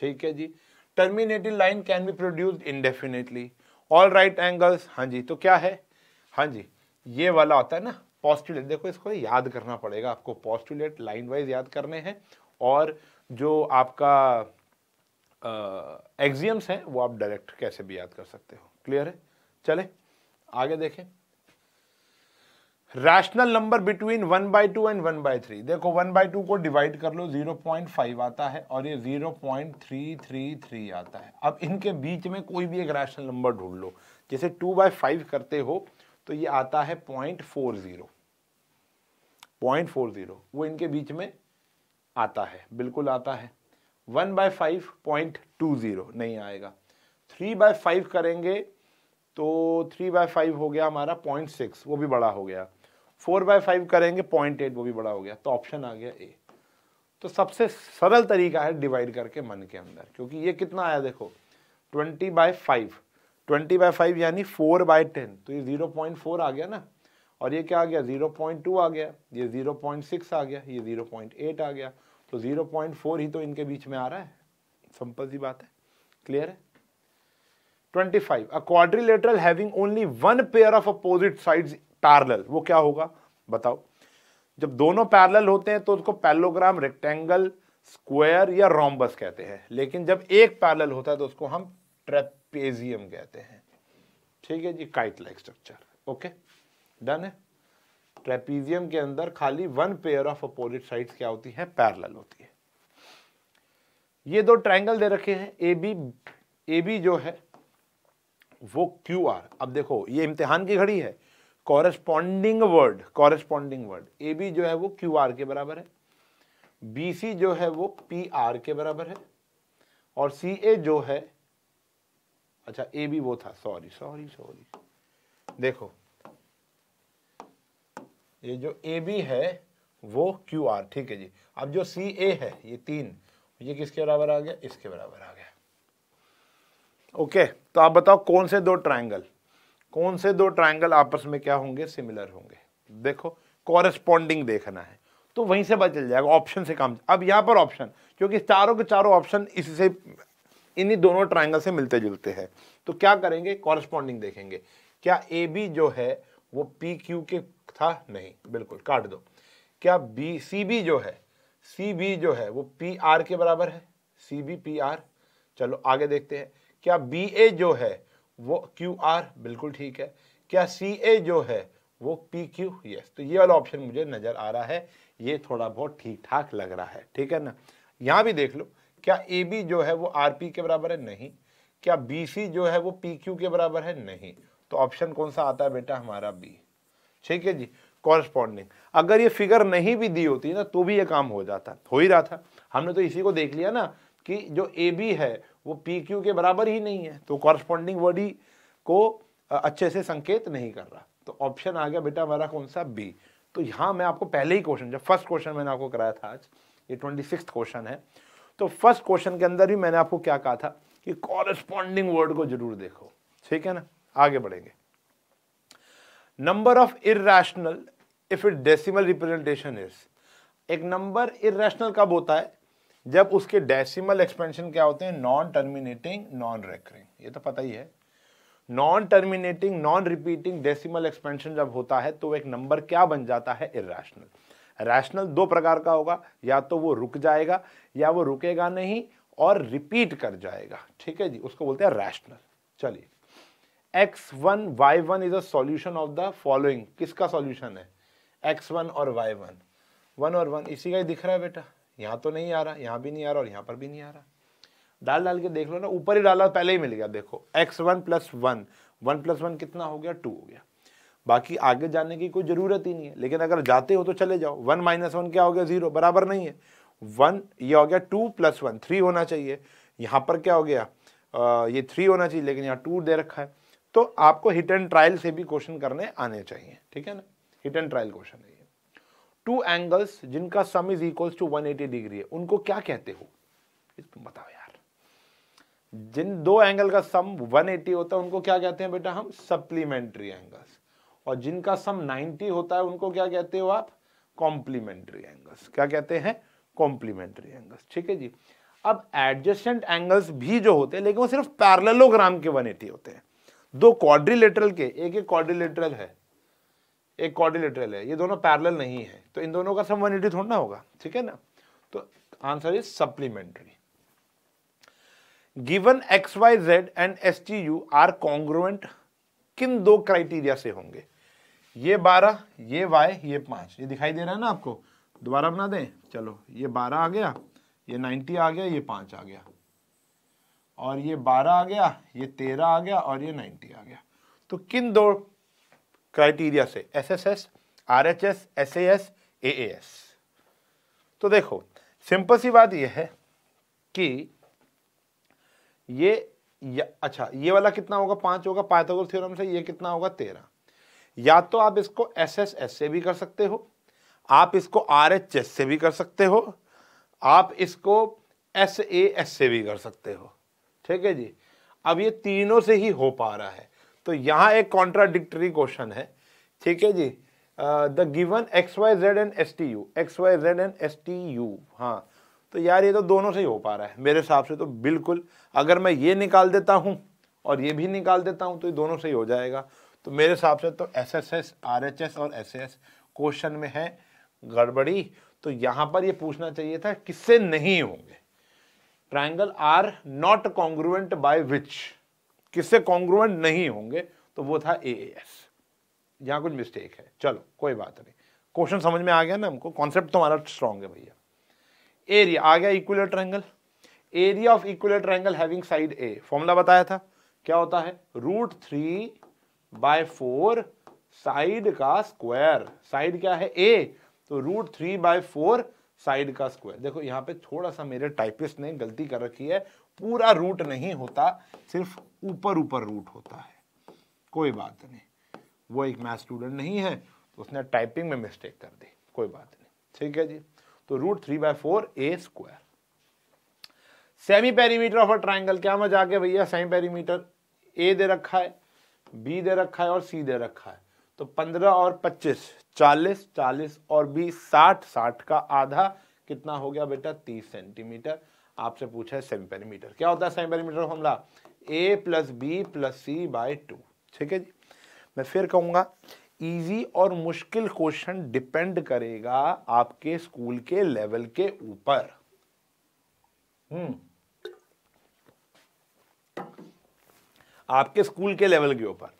ठीक है जी terminating line can be produce indefinitely all right angles हाँ जी तो क्या है हाँ जी ये वाला होता है ना पॉस्टुलेट देखो इसको याद करना पड़ेगा आपको पॉस्टुलेट लाइन वाइज याद करने हैं और जो आपका एग्जियम्स हैं वो आप डायरेक्ट कैसे भी याद कर सकते हो क्लियर है चले आगे देखें rational number between one by two and one by three देखो वन बाई टू को डिवाइड कर लो जीरो पॉइंट फाइव आता है और ये zero point three three three आता है अब इनके बीच में कोई भी एक रैशनल नंबर ढूंढ लो जैसे टू बाई फाइव करते हो तो ये आता है point four zero point four zero वो इनके बीच में आता है बिल्कुल आता है one by five point two zero नहीं आएगा थ्री बाय फाइव करेंगे तो थ्री बाय फाइव हो गया हमारा पॉइंट सिक्स वो भी बड़ा हो गया फोर बाय फाइव करेंगे पॉइंट एट वो भी बड़ा हो गया तो ऑप्शन आ गया ए तो सबसे सरल तरीका है डिवाइड करके मन के अंदर क्योंकि ये कितना आया देखो twenty by five twenty by five यानी फोर बाय टेन तो ये ज़ीरो पॉइंट फोर आ गया ना और ये क्या आ गया 0.2 आ गया ये 0.6 आ गया ये 0.8 आ गया तो 0.4 ही तो इनके बीच में आ रहा है सिंपल सी बात है क्लियर है 25 five a quadrilateral having only one pair of opposite sides parallel वो क्या होगा बताओ जब दोनों पैरेलल होते हैं तो उसको पैलोग्राम रेक्टेंगल स्क्वायर या रोम्बस कहते हैं लेकिन जब एक पैरेलल होता है तो उसको हम ट्रेपेजियम कहते हैं ठीक है जी kite like structure okay okay? Done है ट्रेपीजियम के अंदर खाली one pair of opposite sides क्या होती है पैरेलल होती है ये दो ट्रायंगल दे रखे हैं ए बी ए बी जो है वो क्यू आर अब देखो ये इम्तिहान की घड़ी है corresponding word corresponding word A B जो है वो क्यू आर के बराबर है बी सी जो है वो पी आर के बराबर है और सी ए जो है अच्छा ए बी वो था सॉरी सॉरी सॉरी देखो ये जो ए बी है वो क्यू आर ठीक है जी अब जो सी ए है ये तीन ये किसके बराबर आ गया इसके बराबर आ गया ओके तो आप बताओ कौन से दो ट्राइंगल कौन से दो ट्राइंगल आपस में क्या होंगे सिमिलर होंगे देखो कॉरेस्पॉन्डिंग देखना है तो वहीं से पता चल जाएगा ऑप्शन से काम अब यहाँ पर ऑप्शन क्योंकि चारों के चारों ऑप्शन इससे इन्हीं दोनों ट्राइंगल से मिलते जुलते हैं तो क्या करेंगे कॉरेस्पॉन्डिंग देखेंगे क्या ए बी जो है वो पी क्यू के था नहीं बिल्कुल काट दो क्या बी सी बी जो है सी बी जो है वो पी आर के बराबर है सी बी पी आर चलो आगे देखते हैं क्या बी ए जो है वो क्यू आर बिल्कुल ठीक है क्या सी ए जो है वो पी क्यू यस तो ये वाला ऑप्शन मुझे नज़र आ रहा है ये थोड़ा बहुत ठीक ठाक लग रहा है ठीक है ना यहाँ भी देख लो क्या ए बी जो है वो आर पी के बराबर है नहीं क्या बी सी जो है वो पी क्यू के बराबर है नहीं तो ऑप्शन कौन सा आता है बेटा हमारा बी ठीक है जी कॉरस्पॉन्डिंग अगर ये फिगर नहीं भी दी होती ना तो भी ये काम हो जाता हो ही रहा था हमने तो इसी को देख लिया ना कि जो ए बी है वो पी क्यू के बराबर ही नहीं है तो कॉरस्पॉन्डिंग वर्ड ही को अच्छे से संकेत नहीं कर रहा तो ऑप्शन आ गया बेटा हमारा कौन सा बी तो यहाँ मैं आपको पहले ही क्वेश्चन जब फर्स्ट क्वेश्चन मैंने आपको कराया था आज ये ट्वेंटी सिक्स क्वेश्चन है तो फर्स्ट क्वेश्चन के अंदर भी मैंने आपको क्या कहा था कि कॉरस्पॉन्डिंग वर्ड को जरूर देखो ठीक है ना आगे बढ़ेंगे number of irrational if it decimal representation is एक नंबर इेशनल कब होता है जब उसके डेसिमल एक्सपेंशन क्या होते हैं नॉन टर्मिनेटिंग नॉन रेकरिंग ये तो पता ही है non terminating non repeating decimal expansion जब होता है तो एक नंबर क्या बन जाता है इेशनल रैशनल दो प्रकार का होगा या तो वो रुक जाएगा या वो रुकेगा नहीं और रिपीट कर जाएगा ठीक है जी उसको बोलते हैं रैशनल चलिए x one y one is a solution of the following किसका सॉल्यूशन है एक्स वन और वाई वन वन और वन इसी का ही दिख रहा है बेटा यहाँ तो नहीं आ रहा यहाँ भी नहीं आ रहा और यहाँ पर भी नहीं आ रहा डाल डाल के देख लो ना ऊपर ही डाला पहले ही मिल गया देखो x one plus one one plus one कितना हो गया टू हो गया बाकी आगे जाने की कोई ज़रूरत ही नहीं है लेकिन अगर जाते हो तो चले जाओ वन माइनस वन क्या हो गया ज़ीरो बराबर नहीं है वन ये हो गया टू प्लस वन थ्री होना चाहिए यहाँ पर क्या हो गया आ, ये थ्री होना चाहिए लेकिन यहाँ टू दे रखा है तो आपको हिट एंड ट्रायल से भी क्वेश्चन करने आने चाहिए ठीक है ना हिट एंड ट्रायल क्वेश्चन है ये टू एंगल्स जिनका sum is equals to 180 degree है उनको क्या कहते हो तुम बताओ यार जिन दो एंगल का सम 180 होता है उनको क्या कहते हैं बेटा हम सप्लीमेंट्री एंगल्स और जिनका सम 90 होता है उनको क्या कहते हो आप कॉम्प्लीमेंट्री एंगल्स क्या कहते हैं कॉम्प्लीमेंट्री एंगल्स ठीक है जी अब एडजस्टेंट एंगल्स भी जो होते हैं लेकिन वो सिर्फ पैरलोग्राम के 180 होते हैं दो क्वाड्रिलेटरल के एक एक क्वाड्रिलेटरल है एक क्वाड्रिलेटरल है ये दोनों पैरेलल नहीं है तो इन दोनों का सम एटी थोड़ा होगा ठीक है ना तो answer is supplementary given X Y Z and S T U are congruent किन दो क्राइटेरिया से होंगे ये बारह ये वाई ये पांच ये दिखाई दे रहा है ना आपको दोबारा बना दें चलो ये बारह आ गया ये नाइन्टी आ गया ये पांच आ गया और ये बारह आ गया ये तेरह आ गया और ये नाइन्टी आ गया तो किन दो क्राइटेरिया से S S S R H S S A S A S तो देखो सिंपल सी बात यह है कि ये या, अच्छा ये वाला कितना होगा पांच होगा पाइथागोरस थ्योरम से ये कितना होगा तेरह या तो आप इसको एस एस एस से भी कर सकते हो आप इसको आर एच एस से भी कर सकते हो आप इसको एस ए एस से भी कर सकते हो ठीक है जी अब ये तीनों से ही हो पा रहा है तो यहाँ एक कॉन्ट्राडिक्टरी क्वेश्चन है ठीक है जी the given X Y Z and S T U X Y Z and S T U हाँ तो यार ये तो दोनों से ही हो पा रहा है मेरे हिसाब से तो बिल्कुल अगर मैं ये निकाल देता हूँ और ये भी निकाल देता हूँ तो ये दोनों से ही हो जाएगा तो मेरे हिसाब से तो S S S R H S और एस एस क्वेश्चन में है गड़बड़ी तो यहाँ पर ये पूछना चाहिए था किससे नहीं होंगे triangle are not congruent by which किससे कॉन्ग्रुएंट नहीं होंगे तो वो था ए एस यहाँ कुछ मिस्टेक है चलो कोई बात नहीं क्वेश्चन समझ में आ गया ना हमको कॉन्सेप्ट तो हमारा स्ट्रांग है भैया एरिया आ गया equal triangle area of equal triangle having side a formula बताया था क्या होता है root three by four side का स्क्वायर साइड क्या है ए तो root three by four side का स्क्वायर देखो यहाँ पे थोड़ा सा मेरे टाइपिस्ट ने गलती कर रखी है पूरा रूट नहीं होता सिर्फ ऊपर ऊपर रूट होता है कोई बात नहीं वो एक मैथ स्टूडेंट नहीं है तो उसने टाइपिंग में मिस्टेक कर दी कोई बात नहीं ठीक है जी तो root three by four a square semi perimeter of a triangle क्या मजा आगे भैया सेमी पेरीमीटर ए दे रखा है बी दे रखा है और सी दे रखा है तो पंद्रह और पच्चीस चालीस चालीस और बीस साठ साठ का आधा कितना हो गया बेटा तीस सेंटीमीटर आपसे पूछा है सेमी पेरीमीटर क्या होता है semi perimeter a plus b plus c by two ठीक है जी मैं फिर कहूँगा इजी और मुश्किल क्वेश्चन डिपेंड करेगा आपके स्कूल के लेवल के ऊपर हम्म आपके स्कूल के लेवल के ऊपर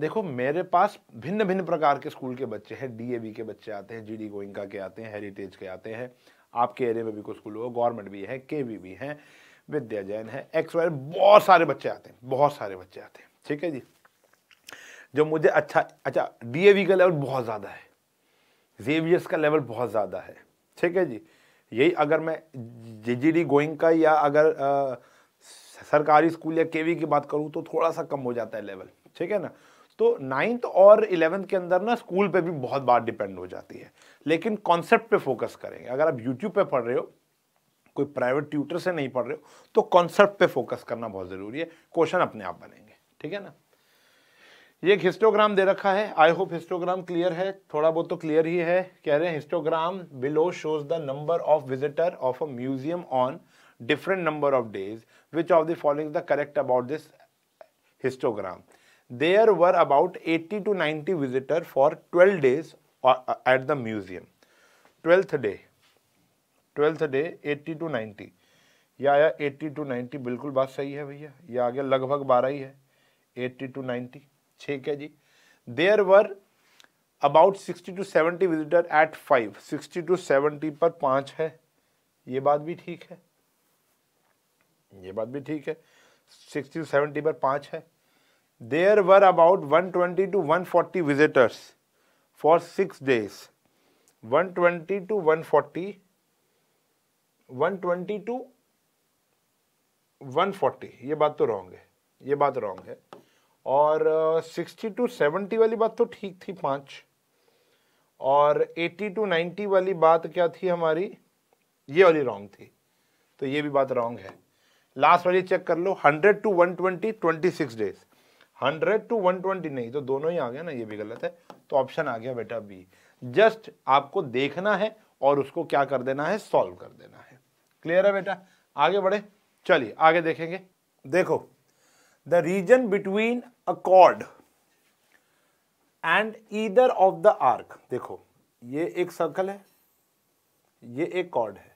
देखो मेरे पास भिन्न भिन्न प्रकार के स्कूल के बच्चे हैं डीएवी के बच्चे आते हैं जीडी गोइंका के आते हैं हेरिटेज के आते हैं आपके एरिया में भी कुछ स्कूल हो गवर्नमेंट भी है के भी, भी है विद्या जैन है एक्स वाई बहुत सारे बच्चे आते हैं बहुत सारे बच्चे आते हैं ठीक है जी जो मुझे अच्छा अच्छा डीएवी का लेवल बहुत ज़्यादा है जेवियर्स का लेवल बहुत ज़्यादा है ठीक है जी यही अगर मैं जे डी गोइंका या अगर आ, सरकारी स्कूल या केवी की बात करूँ तो थोड़ा सा कम हो जाता है लेवल ठीक है ना तो नाइन्थ और इलेवेंथ के अंदर ना स्कूल पे भी बहुत बार डिपेंड हो जाती है लेकिन कॉन्सेप्ट पे फोकस करेंगे अगर आप यूट्यूब पे पढ़ रहे हो कोई प्राइवेट ट्यूटर से नहीं पढ़ रहे हो तो कॉन्सेप्ट पे फोकस करना बहुत ज़रूरी है क्वेश्चन अपने आप बनेंगे ठीक है ना ये एक हिस्टोग्राम दे रखा है आई होप हिस्टोग्राम क्लियर है थोड़ा बहुत तो क्लियर ही है कह रहे हैं histogram below shows the number of visitor of a museum on different number of days which of the following the correct about this histogram there were about 80 to 90 visitor for 12 days at the museum twelfth day twelfth day 80 to 90 या आया 80 to 90 बिल्कुल बात सही है भैया ये आ गया लगभग बारह ही है 80 टू 90 ठीक है जी there were about 60 to 70 visitor at five 60 to 70 पर पांच है ये बात भी ठीक है ये बात भी ठीक है 60 टू 70 पर पांच है there were about 120 to 140 visitors for 6 days 120 to 140 120 to 140 ये बात तो रॉन्ग है ये बात रॉन्ग है और सिक्सटी टू सेवेंटी वाली बात तो ठीक थी पाँच और एटी टू नाइन्टी वाली बात क्या थी हमारी ये वाली रॉन्ग थी तो ये भी बात रॉन्ग है लास्ट वाली चेक कर लो hundred to one twenty twenty six days hundred to one twenty नहीं तो दोनों ही आ गया ना ये भी गलत है तो ऑप्शन आ गया बेटा बी जस्ट आपको देखना है और उसको क्या कर देना है सॉल्व कर देना है क्लियर है बेटा आगे बढ़े चलिए आगे देखेंगे देखो the region between a chord and either of the arc देखो ये एक सर्कल है ये एक कॉर्ड है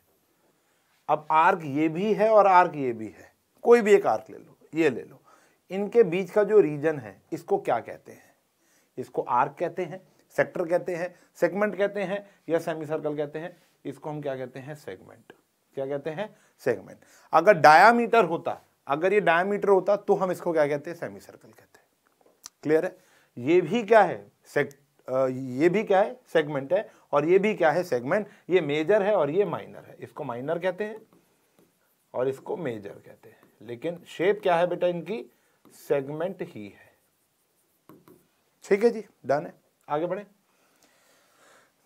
अब आर्क ये भी है और आर्क ये भी है कोई भी एक आर्क ले लो ये ले लो इनके बीच का जो रीजन है इसको क्या कहते हैं इसको आर्क कहते हैं सेक्टर कहते हैं सेगमेंट कहते हैं या सेमी सर्कल कहते हैं इसको हम क्या कहते हैं सेगमेंट क्या कहते हैं सेगमेंट अगर डायामीटर होता अगर ये डायामीटर होता तो हम इसको क्या कहते हैं सेमी सर्कल कहते हैं क्लियर है ये भी क्या है सेक ये भी क्या है सेगमेंट है और ये भी क्या है सेगमेंट ये मेजर है और ये माइनर है इसको माइनर कहते हैं और इसको मेजर कहते हैं लेकिन शेप क्या है बेटा इनकी सेगमेंट ही है ठीक है जी डन है आगे बढ़े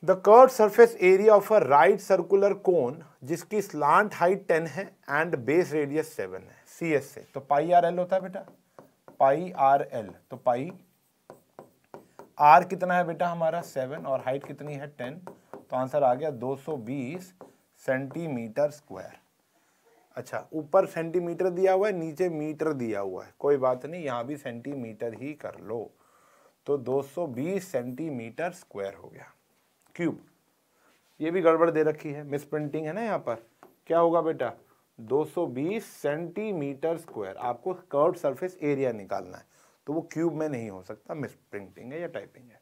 the curved surface area of a right circular cone जिसकी स्लांट हाइट टेन है एंड बेस रेडियस सेवन है सी एस से तो पाई आर एल होता है बेटा पाई आर एल तो पाई आर कितना है बेटा हमारा सेवन और हाइट कितनी है टेन तो आंसर आ गया 220 सेंटीमीटर स्क्वायर अच्छा ऊपर सेंटीमीटर दिया हुआ है नीचे मीटर दिया हुआ है कोई बात नहीं यहाँ भी सेंटीमीटर ही कर लो तो 220 सेंटीमीटर स्क्वायर हो गया क्यूब ये भी गड़बड़ दे रखी है मिस प्रिंटिंग है ना यहाँ पर क्या होगा बेटा 220 सेंटीमीटर स्क्वायर आपको कर्व सरफेस एरिया निकालना है तो वो क्यूब में नहीं हो सकता मिस प्रिंटिंग है या टाइपिंग है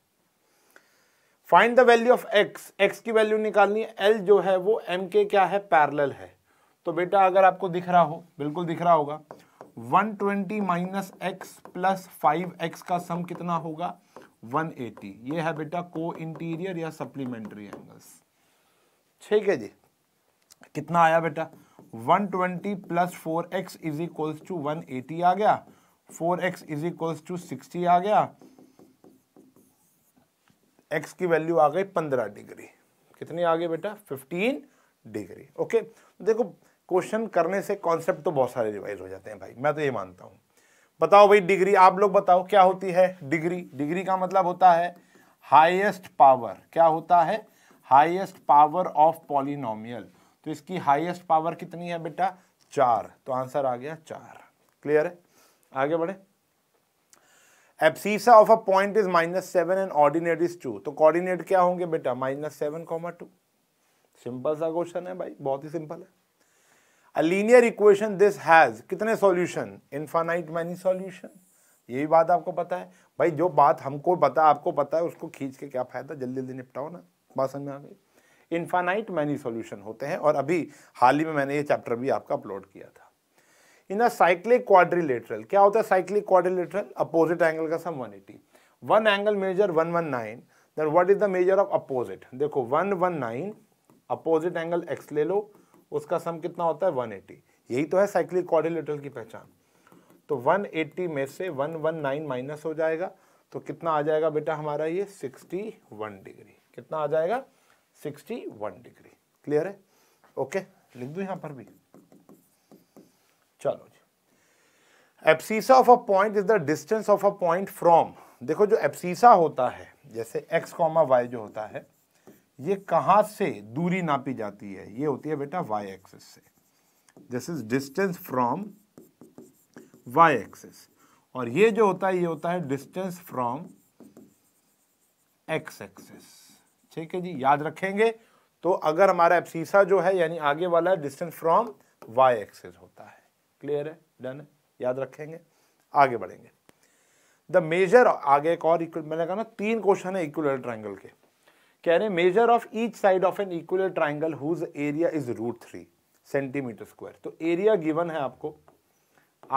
find the value of x x की वैल्यू निकालनी है एल जो है वो एम के क्या है पैरल है तो बेटा अगर आपको दिख रहा हो बिल्कुल दिख रहा होगा 120 twenty minus x plus five x का सम कितना होगा 180 ये है बेटा को इंटीरियर या सप्लीमेंट्री एंगल्स ठीक है जी कितना आया बेटा 120 twenty plus four x is equals to one आ गया 4x x is equals to sixty आ गया x की वैल्यू आ गई 15 डिग्री कितनी आ गई बेटा 15 डिग्री ओके देखो क्वेश्चन करने से कॉन्सेप्ट तो बहुत सारे रिवाइज हो जाते हैं भाई मैं तो ये मानता हूँ बताओ भाई डिग्री आप लोग बताओ क्या होती है डिग्री डिग्री का मतलब होता है हाइएस्ट पावर क्या होता है हाइएस्ट पावर ऑफ पॉलिनोमियल तो इसकी हाइएस्ट पावर कितनी है बेटा चार तो आंसर आ गया चार क्लियर है आगे बढ़े abscissa of a point is minus seven and ordinate is two तो कोऑर्डिनेट क्या होंगे बेटा minus seven comma two simple सा क्वेश्चन है भाई बहुत ही सिंपल है लीनियर इक्वेशन दिस हैज कितने सॉल्यूशन इनफाइनाइट मैनी सॉल्यूशन ये भी बात आपको पता है भाई जो बात हमको पता आपको पता है उसको खींच के क्या फायदा जल्दी जल्दी निपटाओ ना बात समझ में आ गई इनफाइनाइट मैनी सॉल्यूशन होते हैं और अभी हाल ही में मैंने ये चैप्टर भी आपका अपलोड किया था इन अ साइक्लिक क्वाड्रिलेटरल क्या होता है साइक्लिक क्वाड्रिलेटरल अपोजिट एंगल का sum 180 one angle measure 119 then what is the measure of opposite देखो 119 अपोजिट एंगल एक्स ले लो उसका सम कितना होता है 180 यही तो है साइक्लिक क्वारिलेटरल की पहचान तो 180 में से 119 माइनस हो जाएगा तो कितना आ जाएगा बेटा हमारा ये 61 डिग्री कितना आ जाएगा 61 डिग्री क्लियर है ओके लिख दू यहां पर भी चलो जी abscissa of a point is the distance of a point from देखो जो एप्सीसा होता है जैसे एक्स कॉमा वाई जो होता है ये कहाँ से दूरी नापी जाती है ये होती है बेटा वाई एक्सिस से this is distance from y axis और ये जो होता है ये होता है डिस्टेंस फ्रॉम एक्स एक्सिस ठीक है जी याद रखेंगे तो अगर हमारा एपसीसा जो है यानी आगे वाला डिस्टेंस फ्रॉम वाई एक्सेस होता है क्लियर है डन है याद रखेंगे आगे बढ़ेंगे द मेजर आगे एक और मैंने कहा ना तीन क्वेश्चन है इक्वल ट्राइंगल के कह रहे measure of each side of an equal triangle whose area is root three centimetre square तो एरिया गिवन है आपको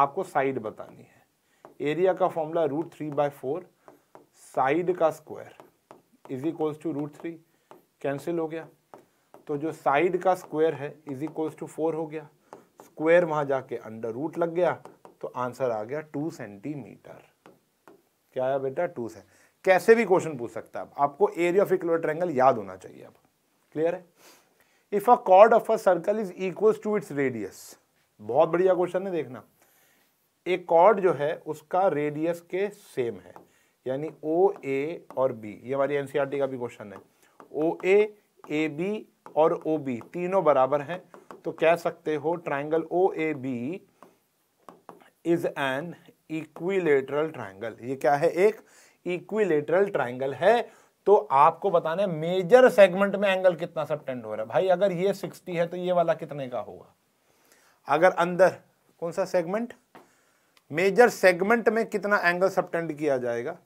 आपको साइड बतानी है एरिया का formula root three by four side का square is equals to root three cancel हो गया तो जो साइड का स्क्वायर है इज इक्वल्स टू फोर हो गया स्क्वायर वहां जाके अंडर रूट लग गया तो आंसर आ गया टू सेंटीमीटर क्या आया बेटा टू सेंटी कैसे भी क्वेश्चन पूछ सकता है आपको एरिया ऑफ इक्वल ट्रैंगल याद होना चाहिए अब क्लियर है if a chord of a circle is equal to its radius बहुत बढ़िया क्वेश्चन है देखना एक कॉर्ड जो है उसका रेडियस के सेम है यानी ओ ए और बी ये हमारी एनसीआर e का भी क्वेश्चन है ओ ए ए बी और ओ बी तीनों बराबर हैं तो कह सकते हो triangle O A B is an equilateral triangle ये क्या है एक इक्विलेटरल ट्राइंगल है तो आपको बताना है मेजर सेगमेंट में एंगल कितना सबटेंड हो रहा है भाई अगर ये 60 है तो ये वाला कितने का होगा अगर अंदर कौन सा सेगमेंट मेजर सेगमेंट में कितना एंगल सबटेंड किया जाएगा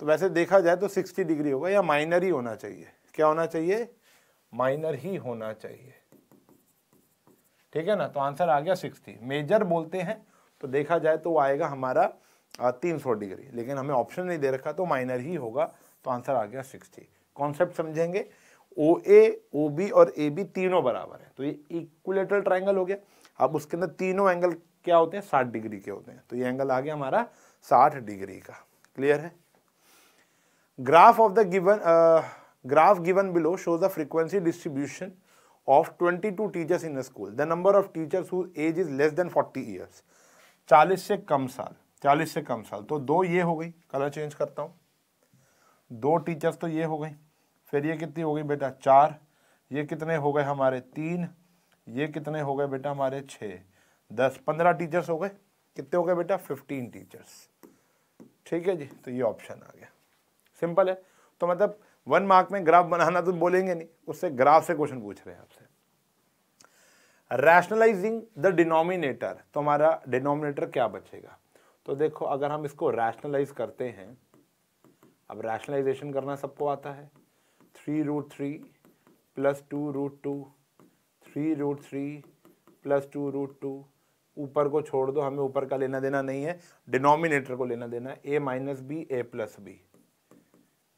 तो वैसे देखा जाए तो 60 डिग्री होगा या माइनर ही होना चाहिए क्या होना चाहिए माइनर ही होना चाहिए ठीक है ना तो आंसर आ गया 60 मेजर बोलते हैं तो देखा जाए तो आएगा हमारा तीन सौ डिग्री लेकिन हमें ऑप्शन नहीं दे रखा तो माइनर ही होगा तो आंसर आ गया सिक्सटी कॉन्सेप्ट समझेंगे ओ ए ओ बी और ए बी तीनों बराबर है तो ये इक्वलेटरल ट्राइंगल हो गया अब उसके अंदर तीनों एंगल क्या होते हैं साठ डिग्री के होते हैं तो ये एंगल आ गया हमारा साठ डिग्री का क्लियर है graph of the given graph given below shows the frequency distribution of 22 teachers in the school the number of teachers whose age is less than 40 years 40 से कम साल चालीस से कम साल तो दो ये हो गई कलर चेंज करता हूँ दो टीचर्स तो ये हो गई फिर ये कितनी हो गई बेटा चार ये कितने हो गए हमारे तीन ये कितने हो गए बेटा हमारे छः दस पंद्रह टीचर्स हो गए कितने हो गए बेटा फिफ्टीन टीचर्स ठीक है जी तो ये ऑप्शन आ गया सिंपल है तो मतलब वन मार्क में ग्राफ बनाना तो बोलेंगे नहीं उससे ग्राफ से क्वेश्चन पूछ रहे हैं आपसे रैशनलाइजिंग द डिनोमिनेटर तो हमारा डिनोमिनेटर क्या बचेगा तो देखो अगर हम इसको रैशनलाइज करते हैं अब रैशनलाइजेशन करना सबको आता है three root three plus two root two three root three plus two root two ऊपर को छोड़ दो हमें ऊपर का लेना देना नहीं है डिनोमिनेटर को लेना देना है a minus b a plus b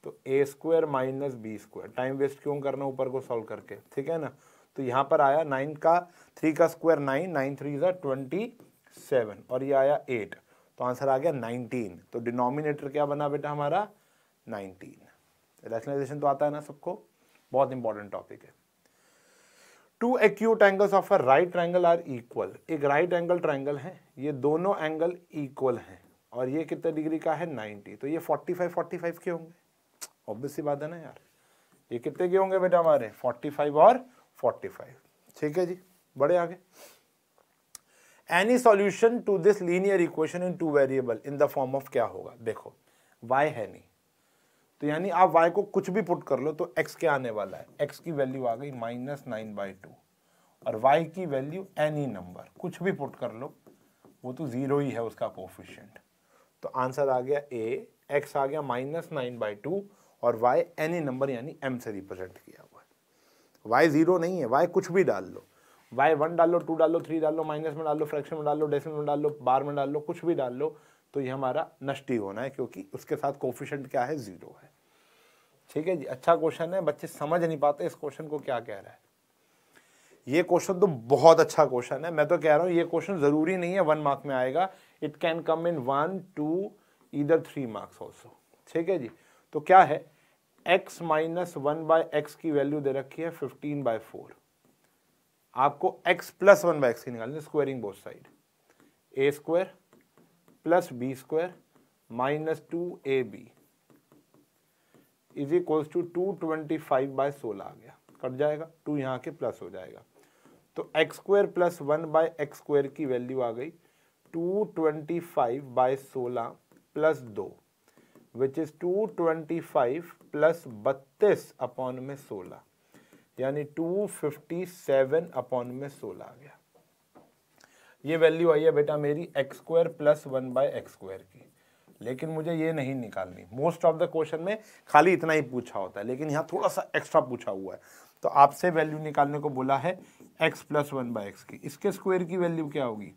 तो a square minus b square time waste क्यों करना ऊपर को सॉल्व करके ठीक है ना तो यहाँ पर आया नाइन का थ्री का स्क्वायर नाइन नाइन थ्री ज़ा ट्वेंटी सेवन और ये आया एट तो आंसर आ गया 19 तो डिनोमिनेटर क्या बना बेटा हमारा 19 रैशनलाइजेशन तो आता है ना सबको बहुत इंपॉर्टेंट टॉपिक है two acute angles of a right angle are equal एक राइट एंगल ट्रायंगल है ये दोनों एंगल इक्वल हैं और ये कितने डिग्री का है 90 तो ये 45 45 के होंगे ऑब्वियस बात है ना यार ये कितने के होंगे बेटा हमारे 45 और 45 ठीक है जी बड़े आगे any solution to this linear equation in two variable in the form of क्या होगा देखो वाई है नहीं तो यानी आप वाई को कुछ भी पुट कर लो तो एक्स क्या आने वाला है एक्स की वैल्यू आ गई माइनस नाइन बाई टू और वाई की वैल्यू एनी नंबर कुछ भी पुट कर लो वो तो ज़ीरो ही है उसका कोफिशेंट तो आंसर आ गया a x आ गया माइनस नाइन बाई टू और वाई एनी नंबर यानी m से रिप्रेजेंट किया हुआ है वाई ज़ीरो नहीं है वाई कुछ भी डाल लो वाई वन डाल लो टू डाल लो थ्री डाल लो माइनस में डाल लो फ्रैक्शन में डाल लो डेसिमल में डाल लो बार में डाल लो कुछ भी डाल लो तो ये हमारा नष्टी होना है क्योंकि उसके साथ कोफिशेंट क्या है ज़ीरो है ठीक है जी अच्छा क्वेश्चन है बच्चे समझ नहीं पाते इस क्वेश्चन को क्या कह रहा है ये क्वेश्चन तो बहुत अच्छा क्वेश्चन है मैं तो कह रहा हूँ ये क्वेश्चन ज़रूरी नहीं है वन मार्क में आएगा it can come in one two इधर थ्री मार्क्स ऑल्सो ठीक है जी तो क्या है x minus one by x की वैल्यू दे रखी है फिफ्टीन बाय फोर आपको x plus one by x की निकालनी squaring both side a square plus b square minus two a B is equals to two twenty five by सोलह आ गया कट जाएगा टू यहाँ के प्लस हो जाएगा तो x square plus one by x square की वैल्यू आ गई टू ट्वेंटी फाइव बाय सोलह प्लस दो which is two twenty five plus बत्तीस अपॉन में सोलह यानी 257 अपॉन में सोलह आ गया ये वैल्यू आई है बेटा मेरी x square plus one by x square की लेकिन मुझे ये नहीं निकालनी मोस्ट ऑफ द क्वेश्चन में खाली इतना ही पूछा होता है लेकिन यहाँ थोड़ा सा एक्स्ट्रा पूछा हुआ है तो आपसे वैल्यू निकालने को बोला है x plus one by x की इसके स्क्वायर की वैल्यू क्या होगी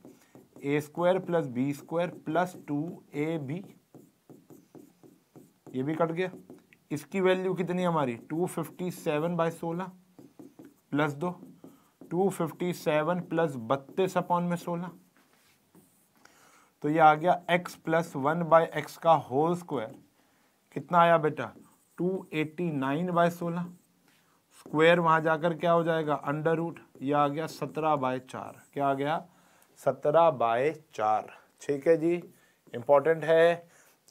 a square plus b square plus two a b ये भी कट गया इसकी वैल्यू कितनी हमारी टू फिफ्टी सेवन बाय सोलह प्लस दो टू फिफ्टी सेवन प्लस बत्तीस अपॉन में सोलह तो ये आ गया x plus one by x का होल स्क्वायर कितना आया बेटा टू एटी नाइन बाय सोलह स्क्वायर वहां जाकर क्या हो जाएगा अंडर रूट यह आ गया सत्रह बाय चार क्या आ गया सत्रह बाय चार ठीक है जी इंपॉर्टेंट है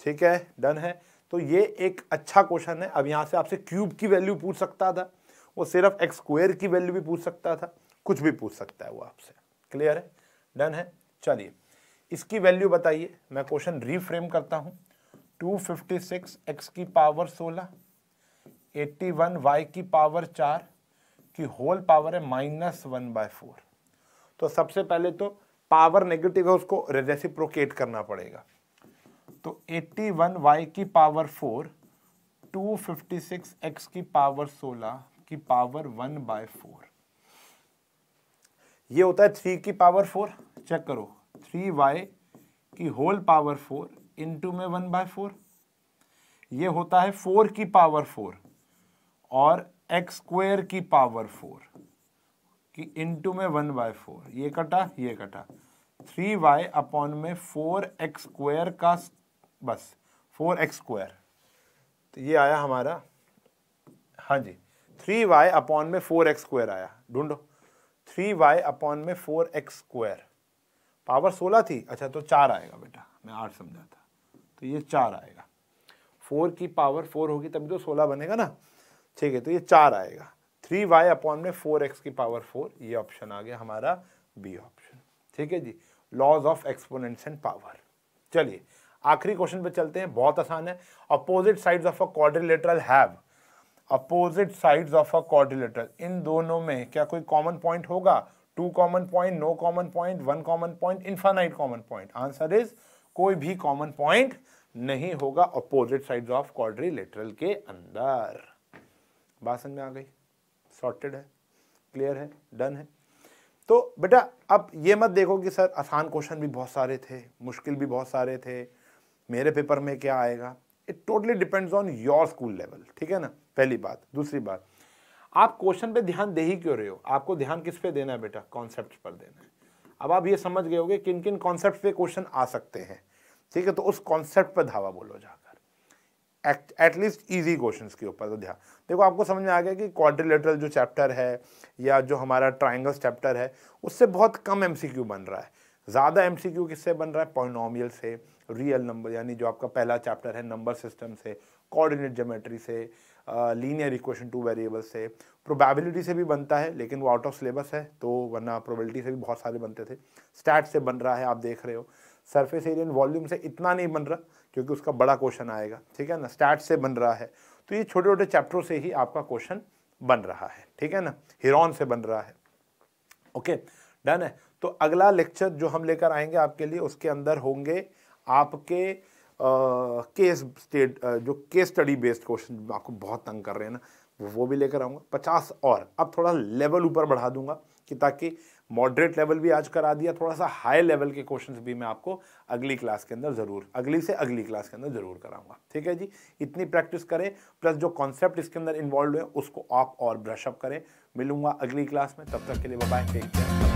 ठीक है डन है तो ये एक अच्छा क्वेश्चन है अब यहां से आपसे क्यूब की वैल्यू पूछ सकता था वो सिर्फ एक्स स्क्वेयर की वैल्यू भी पूछ सकता था कुछ भी पूछ सकता है वो आपसे क्लियर है डन है चलिए इसकी वैल्यू बताइए मैं क्वेश्चन रीफ्रेम करता हूँ टू फिफ्टी सिक्स एक्स की पावर सोलह एट्टी वन वाई की पावर चार की होल पावर है माइनस वन बाय फोर तो सबसे पहले तो पावर नेगेटिव है उसको रेसिप्रोकेट करना पड़ेगा तो एट्टी वन वाई की power four two fifty six x की पावर सोलह की पावर वन बाय फोर ये होता है थ्री की पावर फोर चेक करो थ्री वाई की होल पावर फोर इंटू में वन बाय फोर यह होता है फोर की पावर फोर और एक्स स्क्वेयर की पावर फोर की इंटू में वन बाय फोर ये कटा ये कटा थ्री वाई अपॉन में फोर एक्स स्क्वेयर का बस फोर एक्स स्क्वेयर तो ये आया हमारा हाँ जी थ्री वाई अपॉन में फोर एक्स स्क्वायर आया ढूंढो थ्री वाई अपॉन में फोर एक्स स्क्वायर पावर सोलह थी अच्छा तो चार आएगा बेटा मैं आठ समझा था तो ये चार आएगा फोर की पावर फोर होगी तभी तो सोलह बनेगा ना ठीक है तो ये चार आएगा थ्री वाई अपॉन में फोर एक्स की पावर फोर ये ऑप्शन आ गया हमारा बी ऑप्शन ठीक है जी laws of exponents and power चलिए आखिरी क्वेश्चन पे चलते हैं बहुत आसान है opposite sides of a quadrilateral have opposite sides of a quadrilateral इन दोनों में क्या कोई कॉमन पॉइंट होगा two common point no common point one common point infinite common point answer is कोई भी कॉमन पॉइंट नहीं होगा अपोजिट साइड्स ऑफ क्वाड्रिलेटरल के अंदर बात समझ में आ गई सॉर्टेड है क्लियर है डन है तो बेटा अब ये मत देखो कि सर आसान क्वेश्चन भी बहुत सारे थे मुश्किल भी बहुत सारे थे मेरे पेपर में क्या आएगा it totally depends on your school level ठीक है ना पहली बात दूसरी बात आप क्वेश्चन पे ध्यान दे ही क्यों रहे हो आपको ध्यान किस पे देना है बेटा कॉन्सेप्ट पर देना है अब आप ये समझ गए होगे किन किन कॉन्सेप्ट पे क्वेश्चन आ सकते हैं ठीक है तो उस कॉन्सेप्ट पर धावा बोलो जाकर एटलीस्ट ईजी क्वेश्चन के ऊपर तो ध्यान देखो आपको समझ में आ गया कि क्वाड्रिलेटरल जो चैप्टर है या जो हमारा ट्राइंगल्स चैप्टर है उससे बहुत कम एम बन रहा है ज़्यादा एम किससे बन रहा है पॉइनॉमियल से रियल नंबर यानी जो आपका पहला चैप्टर है नंबर सिस्टम से कोऑर्डिनेट ज्योमेट्री से लीनियर इक्वेशन टू वेरिएबल से प्रोबेबिलिटी से भी बनता है लेकिन वो आउट ऑफ सिलेबस है तो वरना प्रोबेबिलिटी से भी बहुत सारे बनते थे स्टैट से बन रहा है आप देख रहे हो सरफेस एरिया वॉल्यूम से इतना नहीं बन रहा क्योंकि उसका बड़ा क्वेश्चन आएगा ठीक है ना स्टैट से बन रहा है तो ये छोटे छोटे चैप्टरों से ही आपका क्वेश्चन बन रहा है ठीक है ना हिरॉन से बन रहा है ओके डन है तो अगला लेक्चर जो हम लेकर आएंगे आपके लिए उसके अंदर होंगे आपके केस स्टेट जो केस स्टडी बेस्ड क्वेश्चन आपको बहुत तंग कर रहे हैं ना वो भी लेकर आऊँगा पचास और अब थोड़ा लेवल ऊपर बढ़ा दूंगा कि ताकि मॉडरेट लेवल भी आज करा दिया थोड़ा सा हाई लेवल के क्वेश्चंस भी मैं आपको अगली क्लास के अंदर ज़रूर अगली से अगली क्लास के अंदर ज़रूर कराऊंगा ठीक है जी इतनी प्रैक्टिस करें प्लस जो कॉन्सेप्ट इसके अंदर इन्वॉल्व है उसको आप और ब्रशअप करें मिलूंगा अगली क्लास में तब तक के लिए बाय टेक केयर